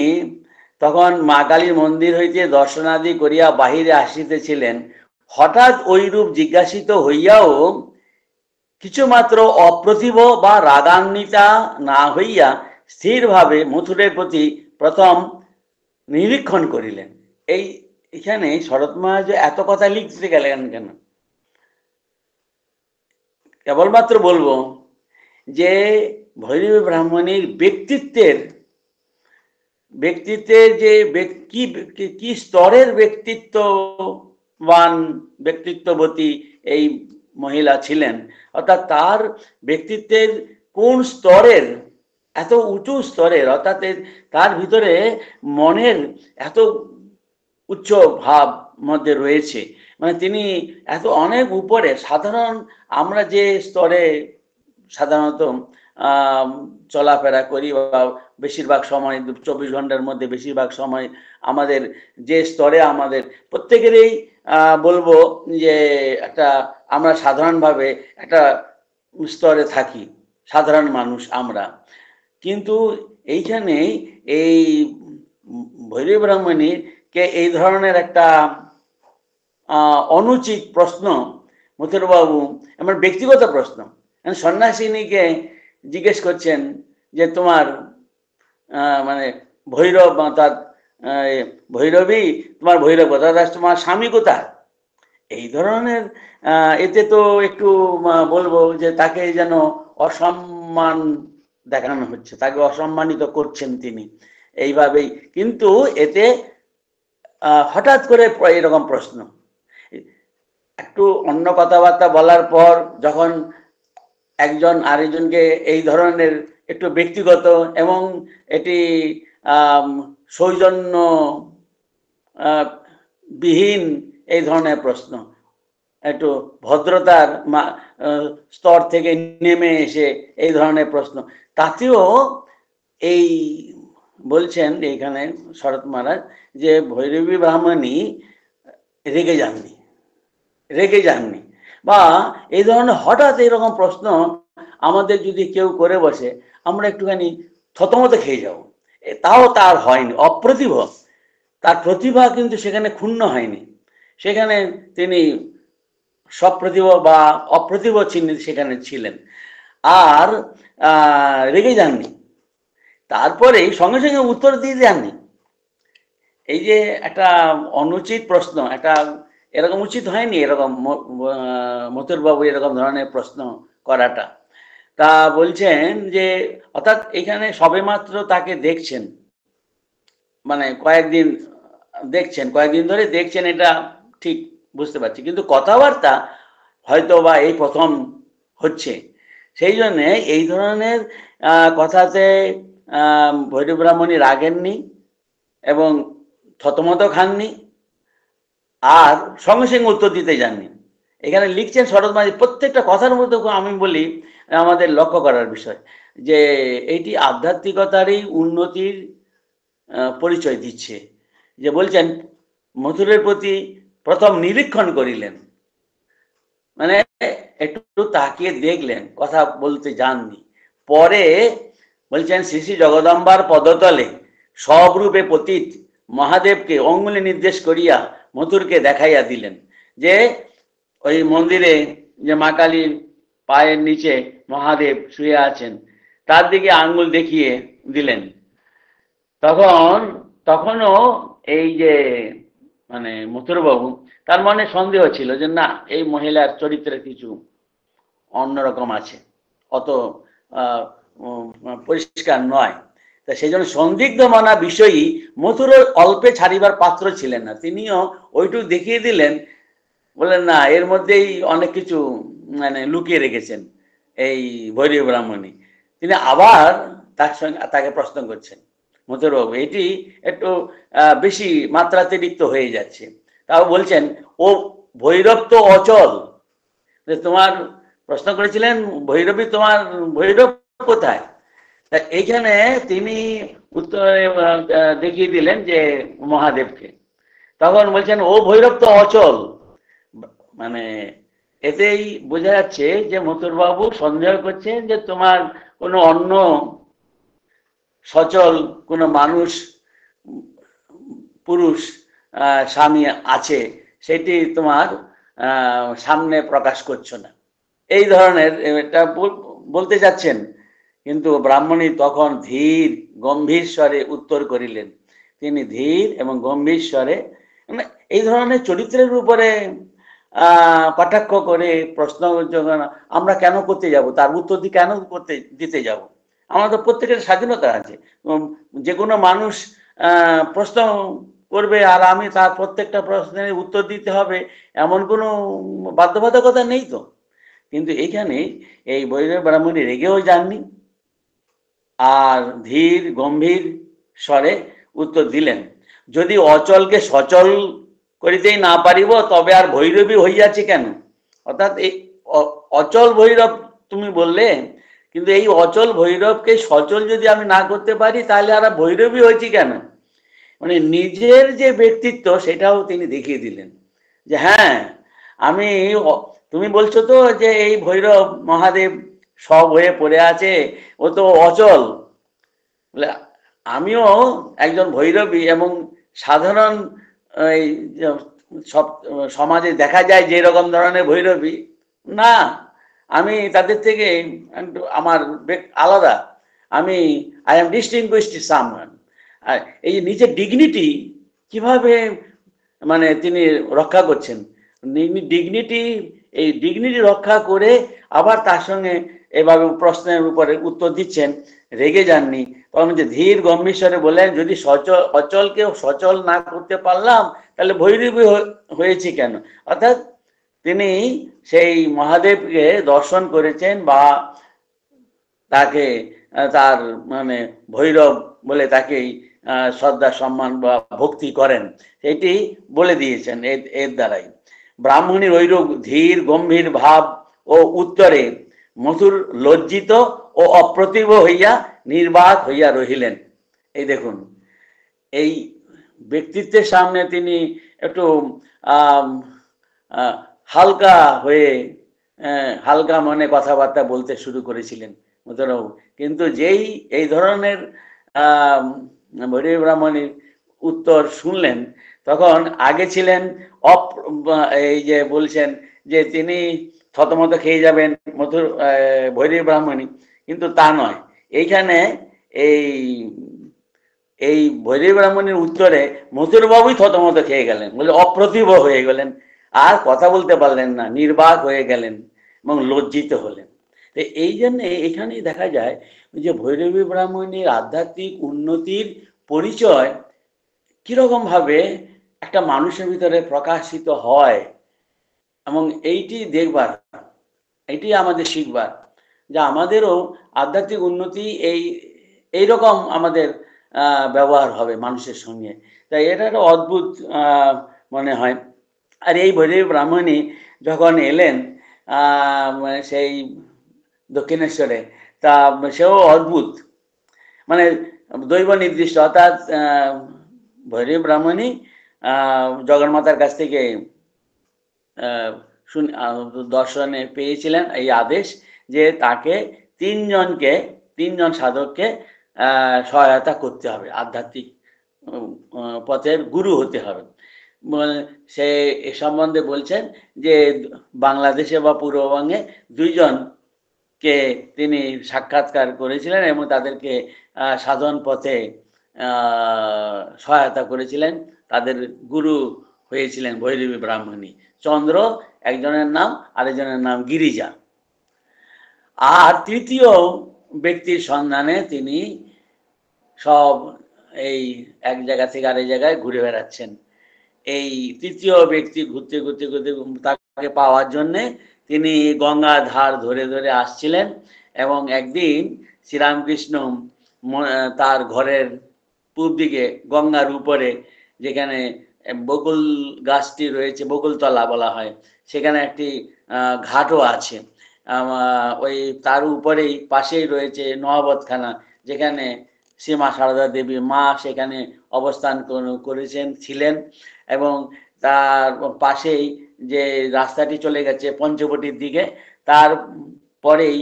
Speaker 1: তখন মা কালীর মন্দির হইতে দর্শনাদি করিয়া বাহিরে আসিতেছিলেন হঠাৎ ওইরূপ জিজ্ঞাসিত হইয়াও কিছুমাত্র অপ্রতিভ বা রাগান্বিতা না হইয়া স্থিরভাবে মথুরের প্রতি প্রথম নিরীক্ষণ করিলেন এই এখানে শরৎ মহারাজ এত কথা লিখতে গেলেন কেন কেবলমাত্র বলবো যে ভৈরবী ব্রাহ্মণীর ব্যক্তিত্বের ব্যক্তিত্বের যে কি কি স্তরের ব্যক্তিত্ববান ব্যক্তিত্ববতী এই মহিলা ছিলেন অর্থাৎ তার ব্যক্তিত্বের কোন স্তরের এত উঁচু স্তরের অর্থাৎ তার ভিতরে মনের এত উচ্চ ভাব মধ্যে রয়েছে মানে তিনি এত অনেক উপরে সাধারণ আমরা যে স্তরে সাধারণত চলাফেরা করি বা বেশিরভাগ সময় চব্বিশ ঘন্টার মধ্যে বেশিরভাগ সময় আমাদের যে স্তরে আমাদের প্রত্যেকেরই বলবো যে একটা আমরা সাধারণভাবে একটা স্তরে থাকি সাধারণ মানুষ আমরা কিন্তু এইখানেই এই ভৈরী ব্রাহ্মণীর কে এই ধরনের একটা অনুচিত প্রশ্ন মথুরবাবু আমার ব্যক্তিগত প্রশ্ন সন্ন্যাসিনীকে জিজ্ঞেস করছেন যে তোমার মানে ভৈরব তার ভৈরবী তোমার ভৈরব অর্থাৎ তোমার স্বামী কোথায় এই ধরনের এতে তো একটু বলবো যে তাকে যেন অসম্মান দেখানো হচ্ছে তাকে অসম্মানিত করছেন তিনি এইভাবেই কিন্তু এতে হঠাৎ করে এরকম প্রশ্ন একটু অন্য কথাবার্তা বলার পর যখন একজন আরেকজনকে এই ধরনের একটু ব্যক্তিগত এবং এটি সৌজন্য বিহীন এই ধরনের প্রশ্ন একটু ভদ্রতার স্তর থেকে নেমে এসে এই ধরনের প্রশ্ন তাতেও এই বলছেন এইখানে শরৎ মহারাজ যে ভৈরবী ব্রাহ্মণী রেগে যাননি রেগে যাননি বা এই ধরনের হঠাৎ এরকম প্রশ্ন আমাদের যদি কেউ করে বসে আমরা একটুখানি থতমত খেয়ে যাব তাও তার হয়নি অপ্রতিভ তার প্রতিভা কিন্তু সেখানে ক্ষুণ্ণ হয়নি সেখানে তিনি সপ্রতিভ বা অপ্রতিভ চিহ্নিত সেখানে ছিলেন আর রেগে যাননি তারপরে সঙ্গে সঙ্গে উত্তর দিয়ে যাননি এই যে একটা অনুচিত প্রশ্ন একটা এরকম উচিত হয়নি এরকম বাবু এরকম ধরনের প্রশ্ন করাটা তা বলছেন যে অর্থাৎ এখানে সবেমাত্র তাকে দেখছেন মানে কয়েকদিন দেখছেন কয়েকদিন ধরে দেখছেন এটা ঠিক বুঝতে পারছি কিন্তু কথাবার্তা হয়তো বা এই প্রথম হচ্ছে সেই জন্যে এই ধরনের কথাতে ভৈরব ব্রাহ্মণী রাগেননি এবং থতমত খাননি আর সঙ্গে সঙ্গে উত্তর দিতে যাননি এখানে লিখছেন শরৎ মাঝি প্রত্যেকটা কথার মধ্যে আমি বলি আমাদের লক্ষ্য করার বিষয় যে এটি আধ্যাত্মিকতারই উন্নতির পরিচয় দিচ্ছে যে বলছেন মথুরের প্রতি প্রথম নিরীক্ষণ করিলেন মানে একটু তাকিয়ে দেখলেন কথা বলতে যাননি পরে বলছেন শ্রী শ্রী জগদম্বার পদতলে সবরূপে রূপে পতীত মহাদেবকে অঙ্গুলি নির্দেশ করিয়া মথুরকে দেখাইয়া দিলেন যে ওই মন্দিরে যে মা কালীর পায়ের নিচে মহাদেব শুয়ে আছেন তার দিকে আঙ্গুল দেখিয়ে দিলেন তখন তখনও এই যে মানে মথুরবাবু তার মনে সন্দেহ ছিল যে না এই মহিলার চরিত্রে কিছু অন্যরকম আছে অত পরিষ্কার নয় তা সেই জন্য সন্দিগ্ধ মানা বিষয়ই মথুরের অল্পে ছাড়িবার পাত্র ছিলেন না তিনিও ওইটুকু দেখিয়ে দিলেন বলেন না এর মধ্যেই অনেক কিছু মানে লুকিয়ে রেখেছেন এই ভৈরব ব্রাহ্মণী তিনি আবার তার সঙ্গে তাকে প্রশ্ন করছেন মধুরবাবু এটি একটু বেশি মাত্রাতিরিক্ত হয়ে যাচ্ছে তাও বলছেন ও ভৈরব তো অচল তোমার প্রশ্ন করেছিলেন ভৈরবী তোমার ভৈরব কোথায় এইখানে তিনি উত্তরে দেখিয়ে দিলেন যে মহাদেবকে তখন বলছেন ও ভৈরব তো অচল মানে এতেই বোঝা যাচ্ছে যে মথুরবাবু সন্দেহ করছেন যে তোমার কোনো অন্য সচল কোনো মানুষ পুরুষ স্বামী আছে সেটি তোমার সামনে প্রকাশ করছো না এই ধরনের এটা বলতে চাচ্ছেন কিন্তু ব্রাহ্মণী তখন ধীর গম্ভীর স্বরে উত্তর করিলেন তিনি ধীর এবং গম্ভীর স্বরে মানে এই ধরনের চরিত্রের উপরে কটাক্ষ করে প্রশ্ন আমরা কেন করতে যাব তার উত্তর দিয়ে কেন করতে দিতে যাব আমাদের প্রত্যেকের স্বাধীনতা আছে যে কোনো মানুষ প্রশ্ন করবে আর আমি তার প্রত্যেকটা প্রশ্নের উত্তর দিতে হবে এমন কোনো বাধ্যবাধকতা নেই তো কিন্তু এখানে এই বৈরব ব্রাহ্মণী রেগেও যাননি আর ধীর গম্ভীর স্বরে উত্তর দিলেন যদি অচলকে সচল করিতেই না পারিব তবে আর ভৈরবী হইয়াছি কেন অর্থাৎ এই অচল ভৈরব তুমি বললে কিন্তু এই অচল ভৈরবকে সচল যদি আমি না করতে পারি তাহলে আর ভৈরবী হয়েছি কেন মানে নিজের যে ব্যক্তিত্ব সেটাও তিনি দেখিয়ে দিলেন যে হ্যাঁ আমি তুমি বলছো তো যে এই ভৈরব মহাদেব সব হয়ে পড়ে আছে ও তো অচল বলে আমিও একজন ভৈরবী এবং সাধারণ এই সব সমাজে দেখা যায় যে রকম ধরনের ভৈরবী না আমি তাদের থেকে আমার আলাদা আমি আই এম ডিস্টিংগুইশড সামওয়ান আর এই নিজের ডিগনিটি কিভাবে মানে তিনি রক্ষা করছেন ডিগনিটি এই ডিগনিটি রক্ষা করে আবার তার সঙ্গে এভাবে প্রশ্নের উপরে উত্তর দিচ্ছেন রেগে যাননি তখন যে ধীর গম্ভীর বললেন যদি সচল কেউ সচল না করতে পারলাম তাহলে ভৈরবী হয়েছি কেন অর্থাৎ তিনি সেই মহাদেবকে দর্শন করেছেন বা তাকে তার মানে ভৈরব বলে তাকেই শ্রদ্ধা সম্মান বা ভক্তি করেন এটি বলে দিয়েছেন এর দ্বারাই ব্রাহ্মণীর ঐরূপ ধীর গম্ভীর ভাব ও উত্তরে মথুর লজ্জিত ও অপ্রতিভ হইয়া নির্বাক হইয়া রহিলেন এই দেখুন এই ব্যক্তিত্বের সামনে তিনি একটু হালকা হয়ে হালকা মনে কথাবার্তা বলতে শুরু করেছিলেন মধুরবাবু কিন্তু যেই এই ধরনের ভৈরব ব্রাহ্মণীর উত্তর শুনলেন তখন আগে ছিলেন অপ এই যে বলছেন যে তিনি থতমত খেয়ে যাবেন মধুর ভৈরী ব্রাহ্মণী কিন্তু তা নয় এইখানে এই এই ভৈরী ব্রাহ্মণীর উত্তরে মধুরবাবুই থতমত খেয়ে গেলেন বলে অপ্রতিভ হয়ে গেলেন আর কথা বলতে পারলেন না নির্বাক হয়ে গেলেন এবং লজ্জিত হলেন এই জন্যে এখানেই দেখা যায় যে ভৈরবী ব্রাহ্মণীর আধ্যাত্মিক উন্নতির পরিচয় কীরকমভাবে একটা মানুষের ভিতরে প্রকাশিত হয় এবং এইটি দেখবার এটি আমাদের শিখবার যে আমাদেরও আধ্যাত্মিক উন্নতি এই এই রকম আমাদের ব্যবহার হবে মানুষের সঙ্গে তাই এটা একটা অদ্ভুত মনে হয় আর এই ভৈরব ব্রাহ্মণী যখন এলেন সেই দক্ষিণেশ্বরে তা সেও অদ্ভুত মানে দৈব নির্দিষ্ট অর্থাৎ ভৈরী ব্রাহ্মণী জগন্মাতার কাছ থেকে দর্শনে পেয়েছিলেন এই আদেশ যে তাকে তিনজনকে তিনজন সাধককে সহায়তা করতে হবে আধ্যাত্মিক পথের গুরু হতে হবে সে এ সম্বন্ধে বলছেন যে বাংলাদেশে বা পূর্ববঙ্গে দুইজনকে তিনি সাক্ষাৎকার করেছিলেন এবং তাদেরকে সাধন পথে সহায়তা করেছিলেন তাদের গুরু হয়েছিলেন ভৈরবী ব্রাহ্মণী চন্দ্র একজনের নাম আরেকজনের নাম গিরিজা আর তৃতীয় ব্যক্তির সন্ধানে তিনি সব এই এক জায়গা থেকে আরেক জায়গায় ঘুরে বেড়াচ্ছেন এই তৃতীয় ব্যক্তি ঘুরতে ঘুরতে ঘুরতে তাকে পাওয়ার জন্যে তিনি গঙ্গা ধার ধরে ধরে আসছিলেন এবং একদিন শ্রীরামকৃষ্ণ তার ঘরের পূর্ব দিকে গঙ্গার উপরে যেখানে বকুল গাছটি রয়েছে বকুলতলা বলা হয় সেখানে একটি ঘাটও আছে ওই তার উপরেই পাশেই রয়েছে নবাবতখানা যেখানে সীমা সারদা দেবী মা সেখানে অবস্থান করেছেন ছিলেন এবং তার পাশেই যে রাস্তাটি চলে গেছে পঞ্চবটির দিকে তার পরেই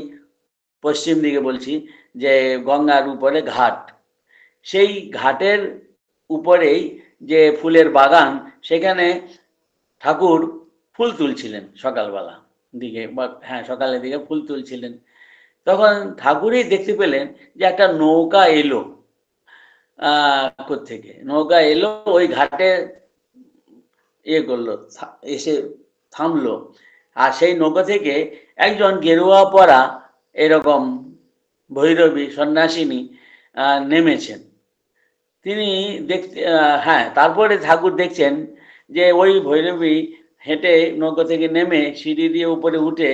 Speaker 1: পশ্চিম দিকে বলছি যে গঙ্গার উপরে ঘাট সেই ঘাটের উপরেই যে ফুলের বাগান সেখানে ঠাকুর ফুল তুলছিলেন সকালবেলা দিকে বা হ্যাঁ সকালের দিকে ফুল তুলছিলেন তখন ঠাকুরই দেখতে পেলেন যে একটা নৌকা এলো থেকে নৌকা এলো ওই ঘাটে ইয়ে করলো এসে থামলো আর সেই নৌকা থেকে একজন গেরুয়া পরা এরকম ভৈরবী সন্ন্যাসিনী নেমেছেন তিনি দেখ হ্যাঁ তারপরে ঠাকুর দেখছেন যে ওই ভৈরবী হেঁটে নৌকা থেকে নেমে সিঁড়ি দিয়ে উপরে উঠে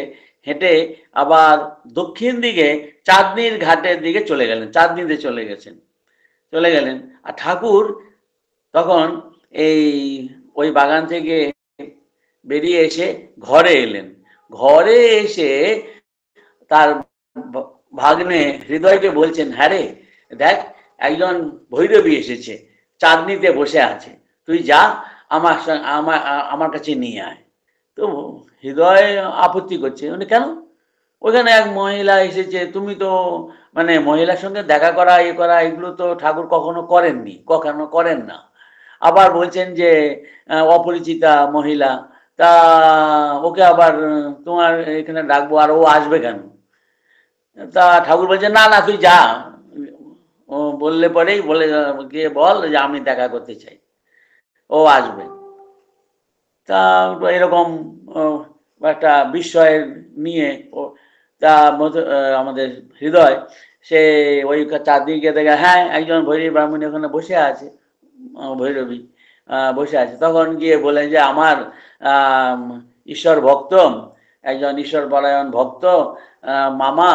Speaker 1: হেঁটে আবার দক্ষিণ দিকে চাঁদনির ঘাটের দিকে চলে গেলেন চাঁদনিতে চলে গেছেন চলে গেলেন আর ঠাকুর তখন এই ওই বাগান থেকে বেরিয়ে এসে ঘরে এলেন ঘরে এসে তার ভাগ্নে হৃদয়কে বলছেন হ্যাঁ রে দেখ একজন ভৈরবী এসেছে চাঁদনিতে বসে আছে তুই যা আমার আমার আমার কাছে নিয়ে আয় তো হৃদয় আপত্তি করছে উনি কেন ওখানে এক মহিলা এসেছে তুমি তো মানে মহিলার সঙ্গে দেখা করা ইয়ে করা এগুলো তো ঠাকুর কখনো করেননি কখনো করেন না আবার বলছেন যে অপরিচিতা মহিলা তা ওকে আবার তোমার এখানে ডাকবো আর ও আসবে কেন তা ঠাকুর বলছে না না তুই যা বললে পরেই বলে গিয়ে বল যে আমি দেখা করতে চাই ও আসবে তা এরকম একটা বিস্ময়ের নিয়ে তা আমাদের হৃদয় সে ওই চারদিকে দেখে হ্যাঁ একজন ভৈরবী ব্রাহ্মণ ওখানে বসে আছে ভৈরবী বসে আছে তখন গিয়ে বলে যে আমার ঈশ্বর ভক্ত একজন ঈশ্বর পরায়ণ ভক্ত মামা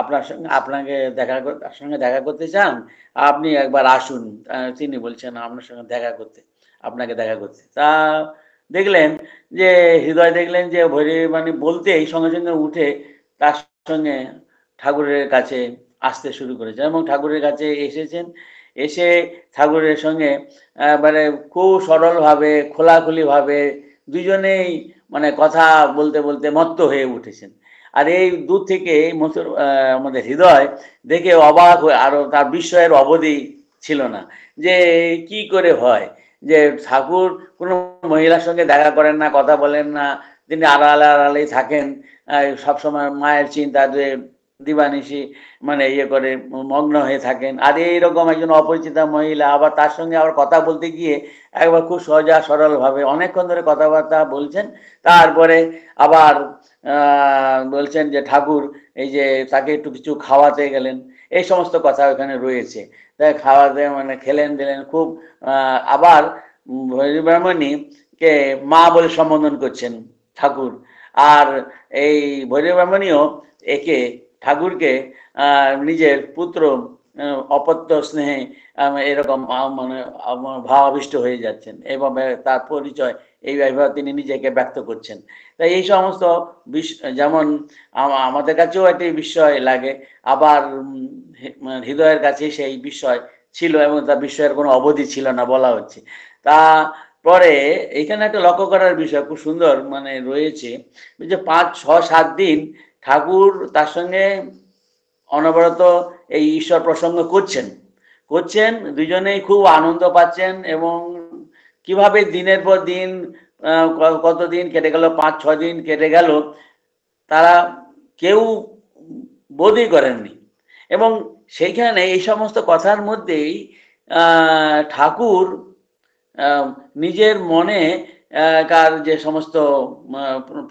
Speaker 1: আপনার সঙ্গে আপনাকে দেখা সঙ্গে দেখা করতে চান আপনি একবার আসুন তিনি বলছেন আপনার সঙ্গে দেখা করতে আপনাকে দেখা করতে তা দেখলেন যে হৃদয় দেখলেন যে ভৈরী মানে বলতেই সঙ্গে সঙ্গে উঠে তার সঙ্গে ঠাকুরের কাছে আসতে শুরু করেছেন এবং ঠাকুরের কাছে এসেছেন এসে ঠাকুরের সঙ্গে মানে খুব সরলভাবে খোলাখুলিভাবে দুজনেই মানে কথা বলতে বলতে মত্ত হয়ে উঠেছেন আর এই দূর থেকে মুসল আমাদের হৃদয় দেখে অবাক হয়ে আরও তার বিস্ময়ের অবধি ছিল না যে কি করে হয় যে ঠাকুর কোনো মহিলার সঙ্গে দেখা করেন না কথা বলেন না তিনি আড়ালে আড়ালেই থাকেন সবসময় মায়ের চিন্তা যে দিবানিশি মানে ইয়ে করে মগ্ন হয়ে থাকেন আর এইরকম একজন অপরিচিতা মহিলা আবার তার সঙ্গে আবার কথা বলতে গিয়ে একবার খুব সহজা সরলভাবে অনেকক্ষণ ধরে কথাবার্তা বলছেন তারপরে আবার বলছেন যে ঠাকুর এই যে তাকে একটু কিছু খাওয়াতে গেলেন এই সমস্ত কথা ওখানে রয়েছে তাই খাওয়াতে মানে খেলেন দিলেন খুব আবার ব্রাহ্মণী কে মা বলে সম্বোধন করছেন ঠাকুর আর এই ভৈরব ব্রাহ্মণীও একে ঠাকুরকে নিজের পুত্র অপত্য স্নেহে এরকম মানে ভাবাবিষ্ট হয়ে যাচ্ছেন এভাবে তার পরিচয় এইভাবে তিনি নিজেকে ব্যক্ত করছেন তাই এই সমস্ত যেমন আমাদের কাছেও একটি বিষয় লাগে আবার মানে হৃদয়ের কাছে সেই বিষয় ছিল এবং তার বিষয়ের কোনো অবধি ছিল না বলা হচ্ছে তা পরে এখানে একটা লক্ষ্য করার বিষয় খুব সুন্দর মানে রয়েছে যে পাঁচ ছ সাত দিন ঠাকুর তার সঙ্গে অনবরত এই ঈশ্বর প্রসঙ্গ করছেন করছেন দুজনেই খুব আনন্দ পাচ্ছেন এবং কিভাবে দিনের পর দিন কতদিন কেটে গেল পাঁচ ছয় দিন কেটে গেল তারা কেউ বোধই করেননি এবং সেইখানে এই সমস্ত কথার মধ্যেই ঠাকুর নিজের মনে কার যে সমস্ত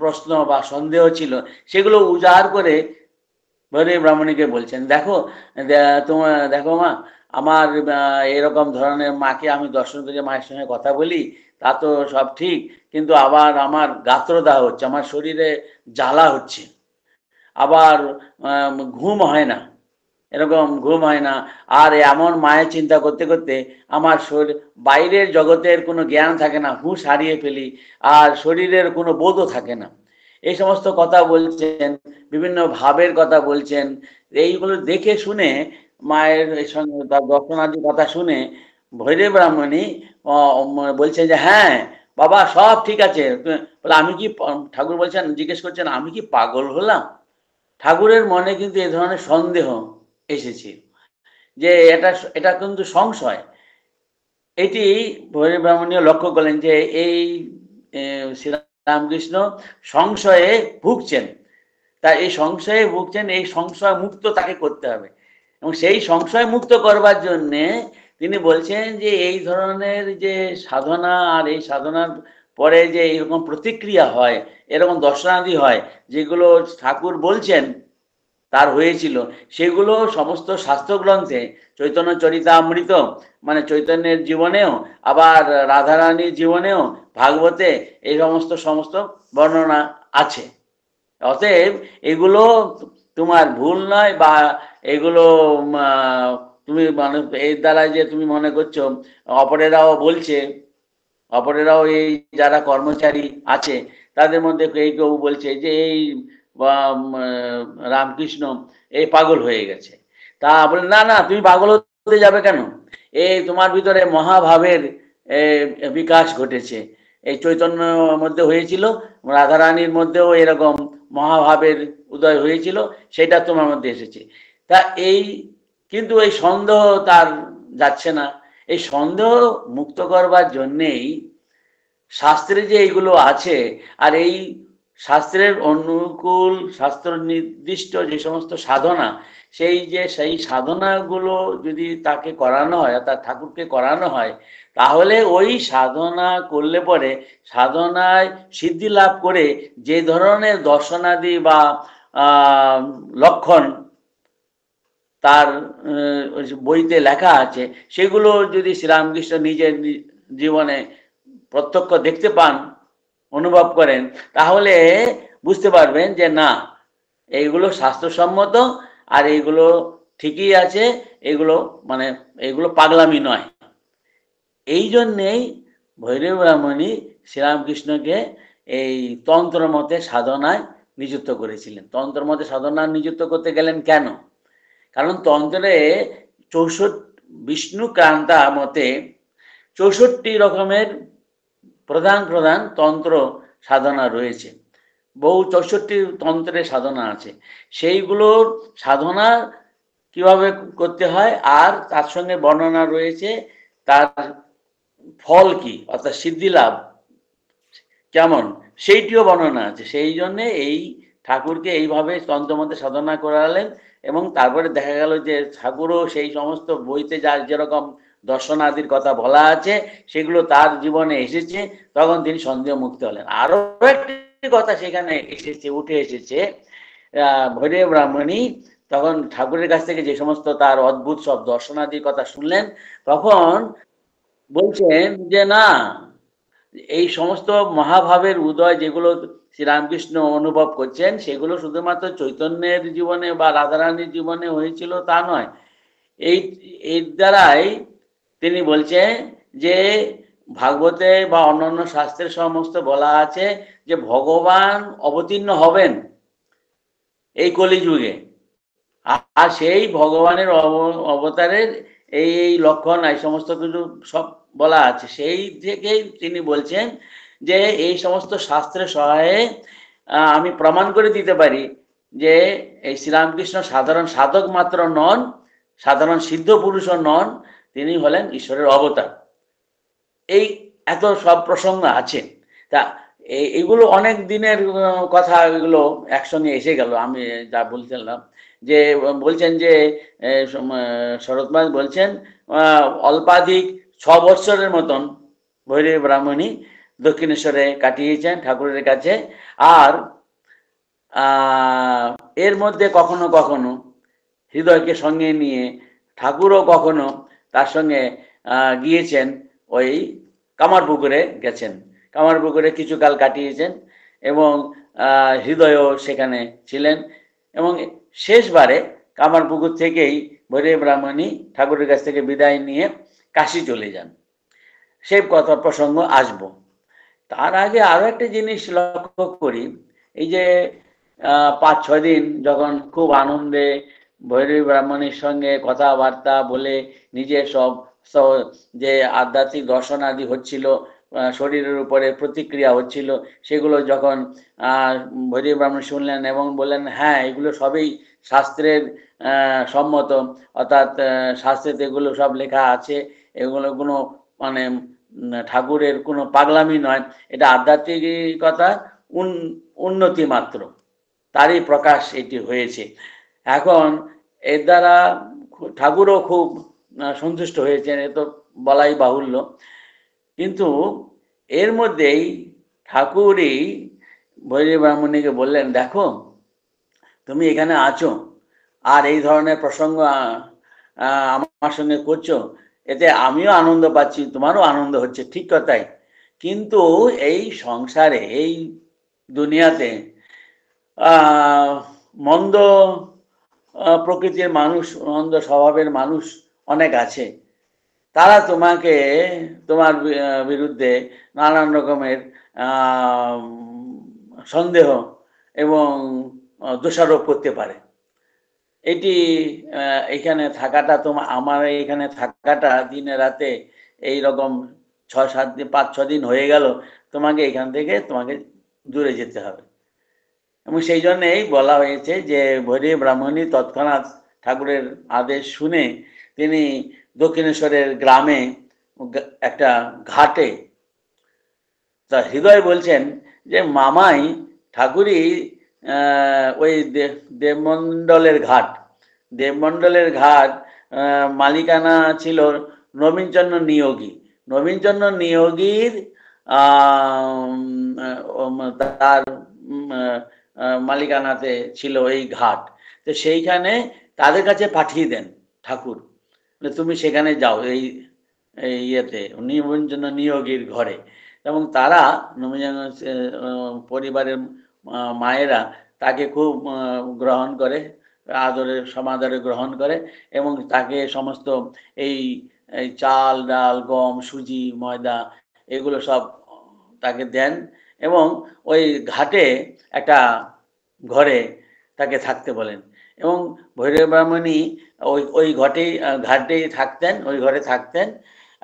Speaker 1: প্রশ্ন বা সন্দেহ ছিল সেগুলো উজাড় করে ভরে ব্রাহ্মণীকে বলছেন দেখো তোমার দেখো মা আমার এরকম ধরনের মাকে আমি দর্শন করে মায়ের সঙ্গে কথা বলি তা তো সব ঠিক কিন্তু আবার আমার গাত্রদাহ হচ্ছে আমার শরীরে জ্বালা হচ্ছে আবার ঘুম হয় না এরকম ঘুম হয় না আর এমন মায়ের চিন্তা করতে করতে আমার শরীর বাইরের জগতের কোনো জ্ঞান থাকে না হুঁশ হারিয়ে ফেলি আর শরীরের কোনো বোধও থাকে না এই সমস্ত কথা বলছেন বিভিন্ন ভাবের কথা বলছেন এইগুলো দেখে শুনে মায়ের সঙ্গে তার দর্শনাদি কথা শুনে ভৈরব ব্রাহ্মণী বলছেন যে হ্যাঁ বাবা সব ঠিক আছে বলে আমি কি ঠাকুর বলছেন জিজ্ঞেস করছেন আমি কি পাগল হলাম ঠাকুরের মনে কিন্তু এ ধরনের সন্দেহ এসেছি যে এটা এটা কিন্তু সংশয় এটি ভৈরব্রাহ্মণীয় লক্ষ্য করলেন যে এই শ্রীরামকৃষ্ণ সংশয়ে ভুগছেন তা এই সংশয়ে ভুগছেন এই সংশয় মুক্ত তাকে করতে হবে এবং সেই সংশয় মুক্ত করবার জন্যে তিনি বলছেন যে এই ধরনের যে সাধনা আর এই সাধনার পরে যে এরকম প্রতিক্রিয়া হয় এরকম দর্শনাদি হয় যেগুলো ঠাকুর বলছেন তার হয়েছিল সেগুলো সমস্ত শাস্ত্রগ্রন্থে চৈতন্য চরিতামৃত মানে চৈতন্যের জীবনেও আবার রাধারানীর জীবনেও ভাগবতে এই সমস্ত সমস্ত বর্ণনা আছে অতএব এগুলো তোমার ভুল নয় বা এগুলো তুমি মানে এর দ্বারা যে তুমি মনে করছো অপরেরাও বলছে অপরেরাও এই যারা কর্মচারী আছে তাদের মধ্যে কেউ কেউ বলছে যে এই বা রামকৃষ্ণ এই পাগল হয়ে গেছে তা বলে না না তুমি পাগল হতে যাবে কেন এই তোমার ভিতরে মহাভাবের বিকাশ ঘটেছে এই চৈতন্য মধ্যে হয়েছিল রাধারানীর মধ্যেও এরকম মহাভাবের উদয় হয়েছিল সেটা তোমার মধ্যে এসেছে তা এই কিন্তু এই সন্দেহ তার যাচ্ছে না এই সন্দেহ মুক্ত করবার জন্যেই শাস্ত্রে যে এইগুলো আছে আর এই শাস্ত্রের অনুকূল শাস্ত্র নির্দিষ্ট যে সমস্ত সাধনা সেই যে সেই সাধনাগুলো যদি তাকে করানো হয় অর্থাৎ ঠাকুরকে করানো হয় তাহলে ওই সাধনা করলে পরে সাধনায় সিদ্ধি লাভ করে যে ধরনের দর্শনাদি বা লক্ষণ তার বইতে লেখা আছে সেগুলো যদি শ্রীরামকৃষ্ণ নিজের জীবনে প্রত্যক্ষ দেখতে পান অনুভব করেন তাহলে বুঝতে পারবেন যে না এইগুলো স্বাস্থ্যসম্মত আর এইগুলো ঠিকই আছে এগুলো মানে এগুলো পাগলামি নয় এই জন্যেই ভৈরব রামণী শ্রীরামকৃষ্ণকে এই তন্ত্র মতে সাধনায় নিযুক্ত করেছিলেন তন্ত্র মতে সাধনা নিযুক্ত করতে গেলেন কেন কারণ তন্ত্রে চৌষট্টি বিষ্ণু ক্রান্তা মতে চৌষট্টি রকমের প্রধান প্রধান তন্ত্র সাধনা রয়েছে বহু চৌষট্টি তন্ত্রের সাধনা আছে সেইগুলোর সাধনা কিভাবে করতে হয় আর তার সঙ্গে বর্ণনা রয়েছে তার ফল কি অর্থাৎ সিদ্ধি লাভ কেমন সেইটিও বর্ণনা আছে সেই জন্যে এই ঠাকুরকে এইভাবে তন্ত্রমন্ত্রে সাধনা করালেন এবং তারপরে দেখা গেল যে ঠাকুরও সেই সমস্ত বইতে যা যেরকম দর্শনাদির কথা বলা আছে সেগুলো তার জীবনে এসেছে তখন তিনি সন্দেহ মুক্ত হলেন আরো একটি কথা সেখানে এসেছে উঠে এসেছে ভৈরব ব্রাহ্মণী তখন ঠাকুরের কাছ থেকে যে সমস্ত তার অদ্ভুত সব দর্শনাদির কথা শুনলেন তখন বলছেন যে না এই সমস্ত মহাভাবের উদয় যেগুলো শ্রীরামকৃষ্ণ অনুভব করছেন সেগুলো শুধুমাত্র চৈতন্যের জীবনে বা রাধারানীর জীবনে হয়েছিল তা নয় এই এর দ্বারাই তিনি বলছেন যে ভাগবতে বা অন্যান্য শাস্ত্রের সমস্ত বলা আছে যে ভগবান অবতীর্ণ হবেন এই কলিযুগে আর সেই ভগবানের অবতারের এই এই লক্ষণ এই সমস্ত কিছু সব বলা আছে সেই থেকেই তিনি বলছেন যে এই সমস্ত শাস্ত্রের সহায়ে আমি প্রমাণ করে দিতে পারি যে এই শ্রীরামকৃষ্ণ সাধারণ সাধক মাত্র নন সাধারণ সিদ্ধ পুরুষও নন তিনি হলেন ঈশ্বরের অবতার এই এত সব প্রসঙ্গ আছে তা এগুলো অনেক দিনের কথা এগুলো একসঙ্গে এসে গেল আমি যা বলছিলাম যে বলছেন যে শরৎমাস বলছেন অল্পাধিক ছ বৎসরের মতন ভৈরী ব্রাহ্মণী দক্ষিণেশ্বরে কাটিয়েছেন ঠাকুরের কাছে আর এর মধ্যে কখনো কখনো হৃদয়কে সঙ্গে নিয়ে ঠাকুরও কখনো তার সঙ্গে গিয়েছেন ওই কামারপুকুরে গেছেন কামারপুকুরে কিছু কাল কাটিয়েছেন এবং হৃদয়ও সেখানে ছিলেন এবং শেষবারে কামারপুকুর থেকেই ভৈরব ব্রাহ্মণী ঠাকুরের কাছ থেকে বিদায় নিয়ে কাশি চলে যান সেই কথা প্রসঙ্গ আসব তার আগে আরও একটা জিনিস লক্ষ্য করি এই যে পাঁচ ছয় দিন যখন খুব আনন্দে ভৈরী ব্রাহ্মণীর সঙ্গে কথাবার্তা বলে নিজের সব যে আধ্যাত্মিক দর্শন আদি হচ্ছিল শরীরের উপরে প্রতিক্রিয়া হচ্ছিল সেগুলো যখন ভৈরী ব্রাহ্মণ শুনলেন এবং বললেন হ্যাঁ এগুলো সবই শাস্ত্রের সম্মত অর্থাৎ শাস্ত্রেতে এগুলো সব লেখা আছে এগুলো কোনো মানে ঠাকুরের কোনো পাগলামি নয় এটা আধ্যাত্মিকতা উন্নতি মাত্র তারই প্রকাশ এটি হয়েছে এখন এর দ্বারা ঠাকুরও খুব সন্তুষ্ট হয়েছেন এ তো বলাই বাহুল্য কিন্তু এর মধ্যেই ঠাকুরই ভৈরী ব্রাহ্মণীকে বললেন দেখো তুমি এখানে আছো আর এই ধরনের প্রসঙ্গ আমার সঙ্গে করছো এতে আমিও আনন্দ পাচ্ছি তোমারও আনন্দ হচ্ছে ঠিক কথাই কিন্তু এই সংসারে এই দুনিয়াতে মন্দ প্রকৃতির মানুষ অনন্ত স্বভাবের মানুষ অনেক আছে তারা তোমাকে তোমার বিরুদ্ধে নানান রকমের সন্দেহ এবং দোষারোপ করতে পারে এটি এখানে থাকাটা তোমার আমার এখানে থাকাটা দিনে রাতে এই রকম ছয় সাত দিন পাঁচ ছ দিন হয়ে গেল তোমাকে এখান থেকে তোমাকে দূরে যেতে হবে এবং সেই জন্যেই বলা হয়েছে যে ভৈরী ব্রাহ্মণী তৎক্ষণাৎ ঠাকুরের আদেশ শুনে তিনি দক্ষিণেশ্বরের গ্রামে একটা ঘাটে তা হৃদয় বলছেন যে মামাই ঠাকুরই ওই দেবমণ্ডলের ঘাট দেবমণ্ডলের ঘাট মালিকানা ছিল নবীনচন্দ্র নিয়োগী নবীনচন্দ্র নিয়োগীর তার মালিকানাতে ছিল এই ঘাট তো সেইখানে তাদের কাছে পাঠিয়ে দেন ঠাকুর তুমি সেখানে যাও এই ইয়েতে নিমঞ্জন নিয়োগীর ঘরে এবং তারা পরিবারের মায়েরা তাকে খুব গ্রহণ করে আদরে সমাদরে গ্রহণ করে এবং তাকে সমস্ত এই চাল ডাল গম সুজি ময়দা এগুলো সব তাকে দেন এবং ওই ঘাটে একটা ঘরে তাকে থাকতে বলেন এবং ভৈরব ব্রাহ্মণী ওই ওই ঘটেই ঘাটেই থাকতেন ওই ঘরে থাকতেন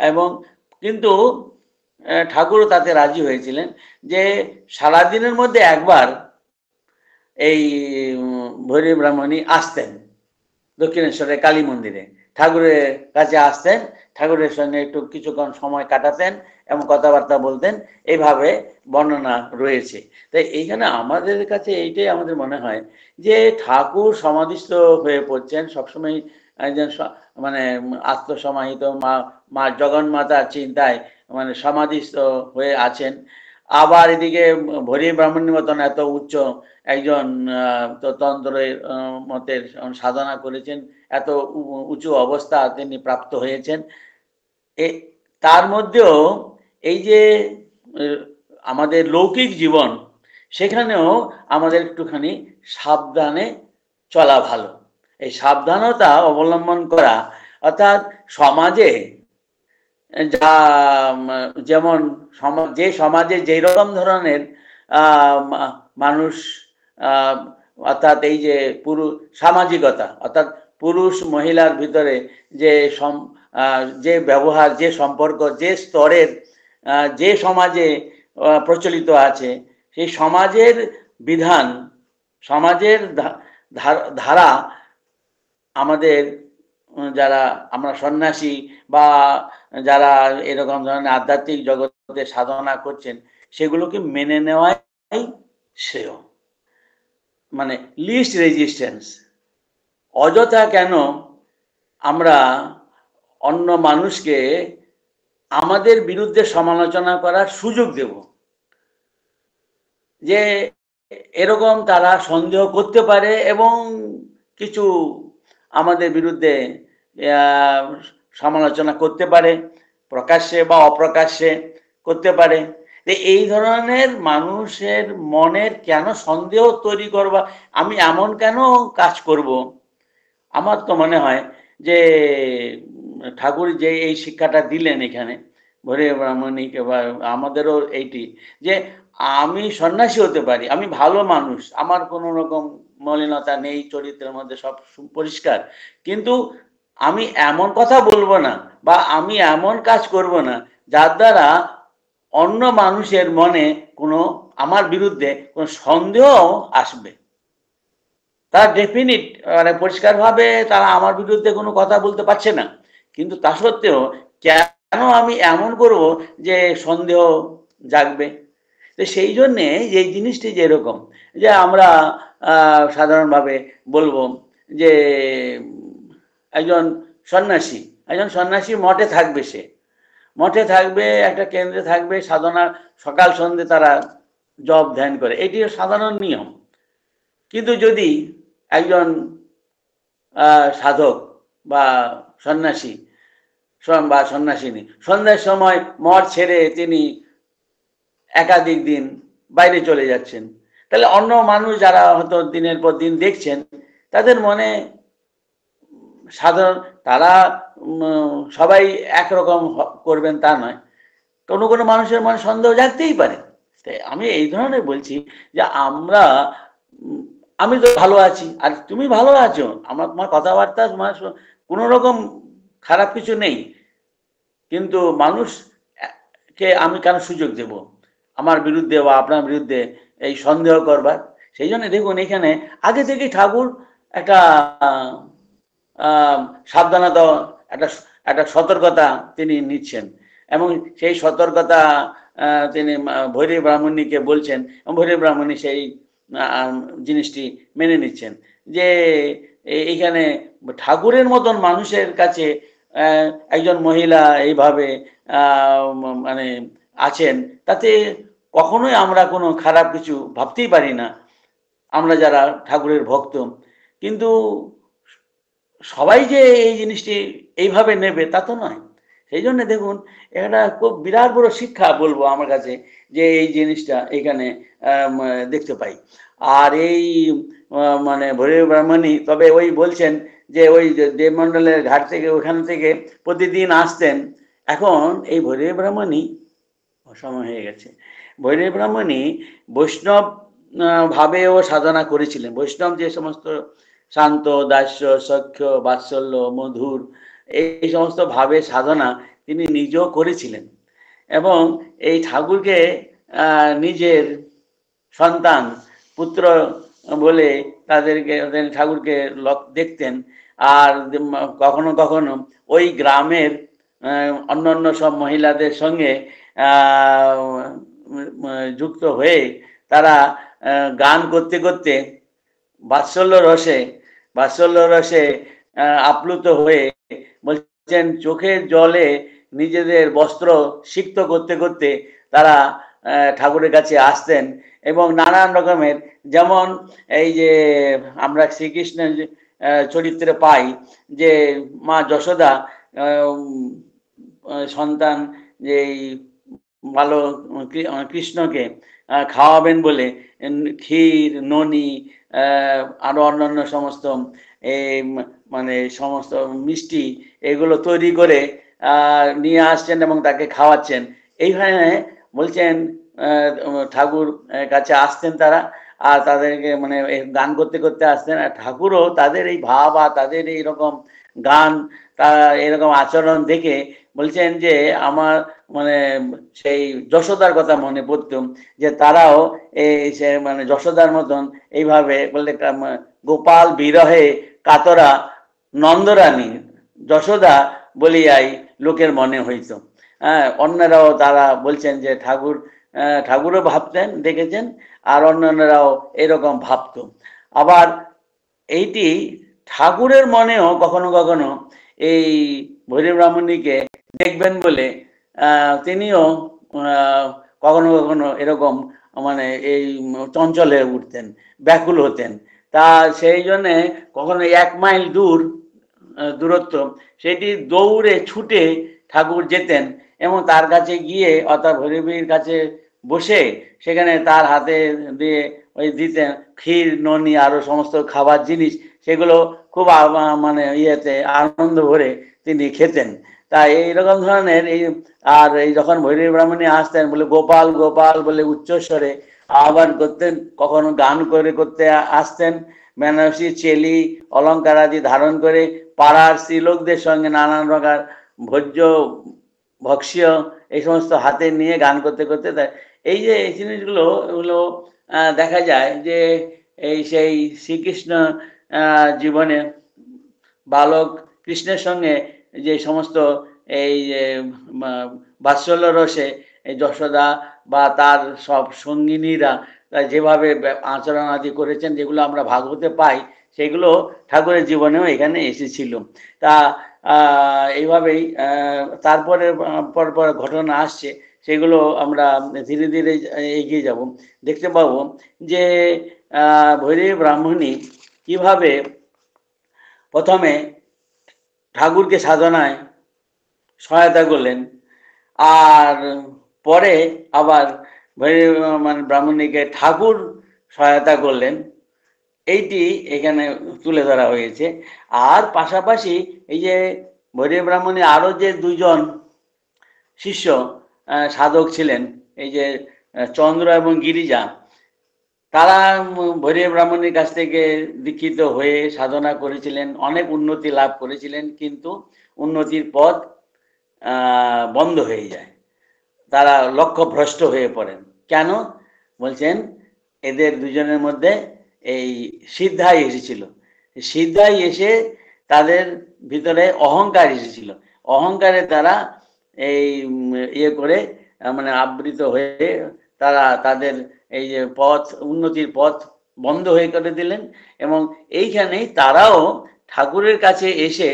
Speaker 1: এবং কিন্তু ঠাকুরও তাতে রাজি হয়েছিলেন যে সারাদিনের মধ্যে একবার এই ভৈরব ব্রাহ্মণী আসতেন দক্ষিণেশ্বরের কালী মন্দিরে ঠাকুরের কাছে আসতেন ঠাকুরের সঙ্গে একটু কিছুক্ষণ সময় কাটাতেন এবং কথাবার্তা বলতেন এইভাবে বর্ণনা রয়েছে তাই এইখানে আমাদের কাছে এইটাই আমাদের মনে হয় যে ঠাকুর সমাধিস্থ হয়ে পড়ছেন সবসময় একজন মানে আত্মসমাহিত মা মা জগন্মাতার চিন্তায় মানে সমাধিস্থ হয়ে আছেন আবার এদিকে ভরি ব্রাহ্মণের মতন এত উচ্চ একজন তন্ত্রের মতের সাধনা করেছেন এত উঁচু অবস্থা তিনি প্রাপ্ত হয়েছেন তার মধ্যেও এই যে আমাদের লৌকিক জীবন সেখানেও আমাদের একটুখানি সাবধানে চলা ভালো এই সাবধানতা অবলম্বন করা অর্থাৎ সমাজে যা যেমন যে সমাজে যেই রকম ধরনের মানুষ অর্থাৎ এই যে পুরুষ সামাজিকতা অর্থাৎ পুরুষ মহিলার ভিতরে যে সম যে ব্যবহার যে সম্পর্ক যে স্তরের যে সমাজে প্রচলিত আছে সেই সমাজের বিধান সমাজের ধারা আমাদের যারা আমরা সন্ন্যাসী বা যারা এরকম ধরনের আধ্যাত্মিক জগতে সাধনা করছেন সেগুলোকে মেনে নেওয়াই শ্রেয় মানে লিস্ট রেজিস্ট্যান্স অযথা কেন আমরা অন্য মানুষকে আমাদের বিরুদ্ধে সমালোচনা করার সুযোগ দেব যে এরকম তারা সন্দেহ করতে পারে এবং কিছু আমাদের বিরুদ্ধে সমালোচনা করতে পারে প্রকাশ্যে বা অপ্রকাশ্যে করতে পারে এই ধরনের মানুষের মনের কেন সন্দেহ তৈরি করবা আমি এমন কেন কাজ করব আমার তো মনে হয় যে ঠাকুর যে এই শিক্ষাটা দিলেন এখানে ভরে ব্রাহ্মণিক বা আমাদেরও এইটি যে আমি সন্ন্যাসী হতে পারি আমি ভালো মানুষ আমার কোনো রকম মলিনতা নেই চরিত্রের মধ্যে সব পরিষ্কার কিন্তু আমি এমন কথা বলবো না বা আমি এমন কাজ করব না যার দ্বারা অন্য মানুষের মনে কোনো আমার বিরুদ্ধে কোনো সন্দেহ আসবে তার ডেফিনিট মানে পরিষ্কারভাবে তারা আমার বিরুদ্ধে কোনো কথা বলতে পারছে না কিন্তু তা সত্ত্বেও কেন আমি এমন করব যে সন্দেহ জাগবে তো সেই জন্যে এই জিনিসটি যেরকম যে আমরা সাধারণভাবে বলবো যে একজন সন্ন্যাসী একজন সন্ন্যাসী মঠে থাকবে সে মঠে থাকবে একটা কেন্দ্রে থাকবে সাধনা সকাল সন্ধে তারা জব ধ্যান করে এটি সাধারণ নিয়ম কিন্তু যদি একজন সাধক বা সন্ন্যাসী বা সন্ন্যাসিনী সন্ধ্যার সময় মঠ ছেড়ে তিনি একাধিক দিন বাইরে চলে যাচ্ছেন তাহলে অন্য মানুষ যারা হয়তো দিনের পর দিন দেখছেন তাদের মনে সাধারণ তারা সবাই একরকম করবেন তা নয় কোনো কোনো মানুষের মনে সন্দেহ জাগতেই পারে তাই আমি এই ধরনের বলছি যে আমরা আমি তো ভালো আছি আর তুমি ভালো আছো আমার তোমার কথাবার্তা তোমার কোনো রকম খারাপ কিছু নেই কিন্তু মানুষকে আমি কেন সুযোগ দেব আমার বিরুদ্ধে বা আপনার বিরুদ্ধে এই সন্দেহ করবার সেই জন্য দেখুন এখানে আগে থেকে ঠাকুর একটা সাবধানতা একটা একটা সতর্কতা তিনি নিচ্ছেন এবং সেই সতর্কতা তিনি ভৈরী ব্রাহ্মণীকে বলছেন এবং ভৈরী ব্রাহ্মণী সেই জিনিসটি মেনে নিচ্ছেন যে এইখানে ঠাকুরের মতন মানুষের কাছে একজন মহিলা এইভাবে মানে আছেন তাতে কখনোই আমরা কোনো খারাপ কিছু ভাবতেই পারি না আমরা যারা ঠাকুরের ভক্ত কিন্তু সবাই যে এই জিনিসটি এইভাবে নেবে তা তো নয় সেই জন্য দেখুন এটা খুব বিরাট বড় শিক্ষা বলবো আমার কাছে যে এই জিনিসটা এখানে দেখতে পাই আর এই মানে ভৈরব ব্রাহ্মণী তবে ওই বলছেন যে ওই দেবমণ্ডলের ঘাট থেকে ওখান থেকে প্রতিদিন আসতেন এখন এই ভৈরব ব্রাহ্মণী সময় হয়ে গেছে ভৈরব ব্রাহ্মণী বৈষ্ণব ভাবেও সাধনা করেছিলেন বৈষ্ণব যে সমস্ত শান্ত দাস্য সখ্য বাৎসল্য মধুর এই সমস্ত ভাবে সাধনা তিনি নিজেও করেছিলেন এবং এই ঠাকুরকে নিজের সন্তান পুত্র বলে তাদেরকে ওদের ঠাকুরকে লক দেখতেন আর কখনো কখনো ওই গ্রামের অন্য অন্য সব মহিলাদের সঙ্গে যুক্ত হয়ে তারা গান করতে করতে বাৎসল্য রসে বাৎসল্য রসে আপ্লুত হয়ে বলছেন চোখের জলে নিজেদের বস্ত্র সিক্ত করতে করতে তারা ঠাকুরের কাছে আসতেন এবং নানান রকমের যেমন এই যে আমরা শ্রীকৃষ্ণের চরিত্রে পাই যে মা যশোদা সন্তান যে ভালো কৃষ্ণকে খাওয়াবেন বলে ক্ষীর ননি আরও অন্যান্য সমস্ত এই মানে সমস্ত মিষ্টি এগুলো তৈরি করে নিয়ে আসছেন এবং তাকে খাওয়াচ্ছেন এইখানে বলছেন ঠাকুর কাছে আসতেন তারা আর তাদেরকে মানে গান করতে করতে আসতেন আর ঠাকুরও তাদের এই ভাব আর তাদের এইরকম গান তারা এরকম আচরণ দেখে বলছেন যে আমার মানে সেই যশোদার কথা মনে পড়তুম যে তারাও এই মানে যশোদার মতন এইভাবে বললে গোপাল বিরহে কাতরা নন্দরানী যশোদা বলিয়াই লোকের মনে হইত হ্যাঁ অন্যরাও তারা বলছেন যে ঠাকুর ঠাকুরও ভাবতেন দেখেছেন আর অন্যান্যরাও এরকম ভাবত আবার এইটি ঠাকুরের মনেও কখনো কখনো এই ভৈরব ব্রাহ্মণীকে দেখবেন বলে তিনিও কখনো কখনো এরকম মানে এই চঞ্চলে উঠতেন ব্যাকুল হতেন তা সেই জন্যে কখনো এক মাইল দূর দূরত্ব সেটি দৌড়ে ছুটে ঠাকুর যেতেন এবং তার কাছে গিয়ে অর্থাৎ ভৈরবীর কাছে বসে সেখানে তার হাতে দিয়ে ওই দিতেন ক্ষীর ননি আরও সমস্ত খাবার জিনিস সেগুলো খুব মানে ইয়েতে আনন্দ ভরে তিনি খেতেন তা এইরকম ধরনের এই আর এই যখন ভৈরী ব্রাহ্মণী আসতেন বলে গোপাল গোপাল বলে উচ্চস্বরে আহ্বান করতেন কখনো গান করে করতে আসতেন বেনারসি চেলি অলঙ্কার আদি ধারণ করে পাড়ার স্ত্রীলোকদের সঙ্গে নানান প্রকার ভোজ্য ভক্সীয় এই সমস্ত হাতে নিয়ে গান করতে করতে এই যে এই জিনিসগুলো এগুলো দেখা যায় যে এই সেই শ্রীকৃষ্ণ জীবনে বালক কৃষ্ণের সঙ্গে যে সমস্ত এই বাৎসল্য রসে যশোদা বা তার সব সঙ্গিনীরা যেভাবে আচরণ আদি করেছেন যেগুলো আমরা ভাগবতে পাই সেগুলো ঠাকুরের জীবনেও এখানে এসেছিল তা এইভাবেই তারপরে পরপর ঘটনা আসছে সেগুলো আমরা ধীরে ধীরে এগিয়ে যাব দেখতে পাবো যে ভৈরী ব্রাহ্মণী কিভাবে প্রথমে ঠাকুরকে সাধনায় সহায়তা করলেন আর পরে আবার মানে ব্রাহ্মণীকে ঠাকুর সহায়তা করলেন এইটি এখানে তুলে ধরা হয়েছে আর পাশাপাশি এই যে ভৈরী ব্রাহ্মণী আরও যে দুজন শিষ্য সাধক ছিলেন এই যে চন্দ্র এবং গিরিজা তারা ভৈরী ব্রাহ্মণের কাছ থেকে দীক্ষিত হয়ে সাধনা করেছিলেন অনেক উন্নতি লাভ করেছিলেন কিন্তু উন্নতির পথ বন্ধ হয়ে যায় তারা লক্ষ্য ভ্রষ্ট হয়ে পড়েন কেন বলছেন এদের দুজনের মধ্যে এই সিদ্ধাই এসেছিল সিদ্ধাই এসে তাদের ভিতরে অহংকার এসেছিল অহংকারে তারা এই ইয়ে করে মানে আবৃত হয়ে তারা তাদের এই যে পথ উন্নতির পথ বন্ধ হয়ে করে দিলেন এবং এইখানেই তারাও ঠাকুরের কাছে এসে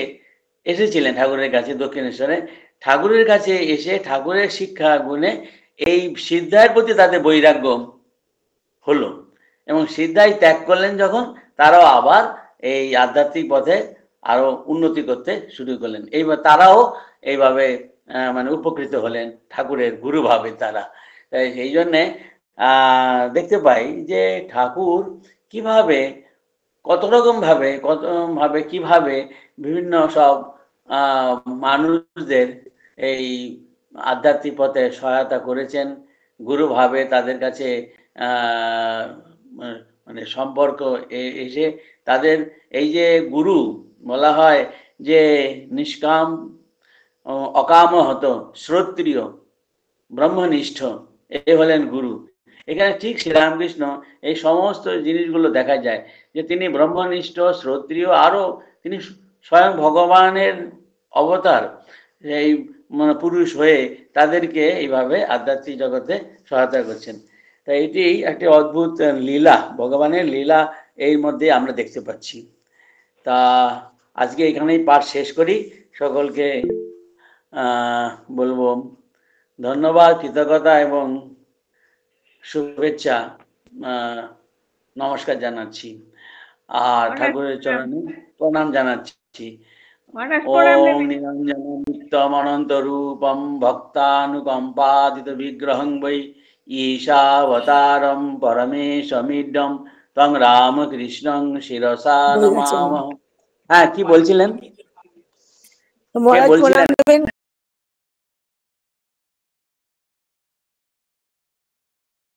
Speaker 1: এসেছিলেন ঠাকুরের কাছে দক্ষিণেশ্বরে ঠাকুরের কাছে এসে ঠাকুরের শিক্ষা গুণে এই সিদ্ধায়ের প্রতি তাদের বৈরাগ্য হলো এবং সিদ্ধাই ত্যাগ করলেন যখন তারাও আবার এই আধ্যাত্মিক পথে আরো উন্নতি করতে শুরু করলেন এইবার তারাও এইভাবে মানে উপকৃত হলেন ঠাকুরের গুরুভাবে তারা সেই জন্যে দেখতে পাই যে ঠাকুর কিভাবে কত রকম ভাবে কত ভাবে কিভাবে বিভিন্ন সব মানুষদের এই আধ্যাত্মিক পথে সহায়তা করেছেন গুরুভাবে তাদের কাছে মানে সম্পর্ক এসে তাদের এই যে গুরু বলা হয় যে নিষ্কাম অকাম হতো শ্রোত্রিয় ব্রহ্মনিষ্ঠ এ হলেন গুরু এখানে ঠিক শ্রীরামকৃষ্ণ এই সমস্ত জিনিসগুলো দেখা যায় যে তিনি ব্রহ্মনিষ্ঠ শ্রোত্রীয় আরও তিনি স্বয়ং ভগবানের অবতার এই মানে পুরুষ হয়ে তাদেরকে এইভাবে আধ্যাত্মিক জগতে সহায়তা করছেন তাই এটি একটি অদ্ভুত লীলা ভগবানের লীলা এর মধ্যে আমরা দেখতে পাচ্ছি তা আজকে এখানেই পাঠ শেষ করি সকলকে বলবো ধন্যবাদ কৃতজ্ঞতা এবং শুভেচ্ছা নমস্কার জানাচ্ছি আর ঠাকুরের চরণে প্রণাম জানাচ্ছি ওম নিরঞ্জন নিত্যম অনন্ত রূপম ভক্তানুকম্পাদিত বিগ্রহং বৈ ঈশাবতারম পরমেশমিডম তং রাম কৃষ্ণং শিরসা নমামহ হ্যাঁ কি বলছিলেন বলছিলেন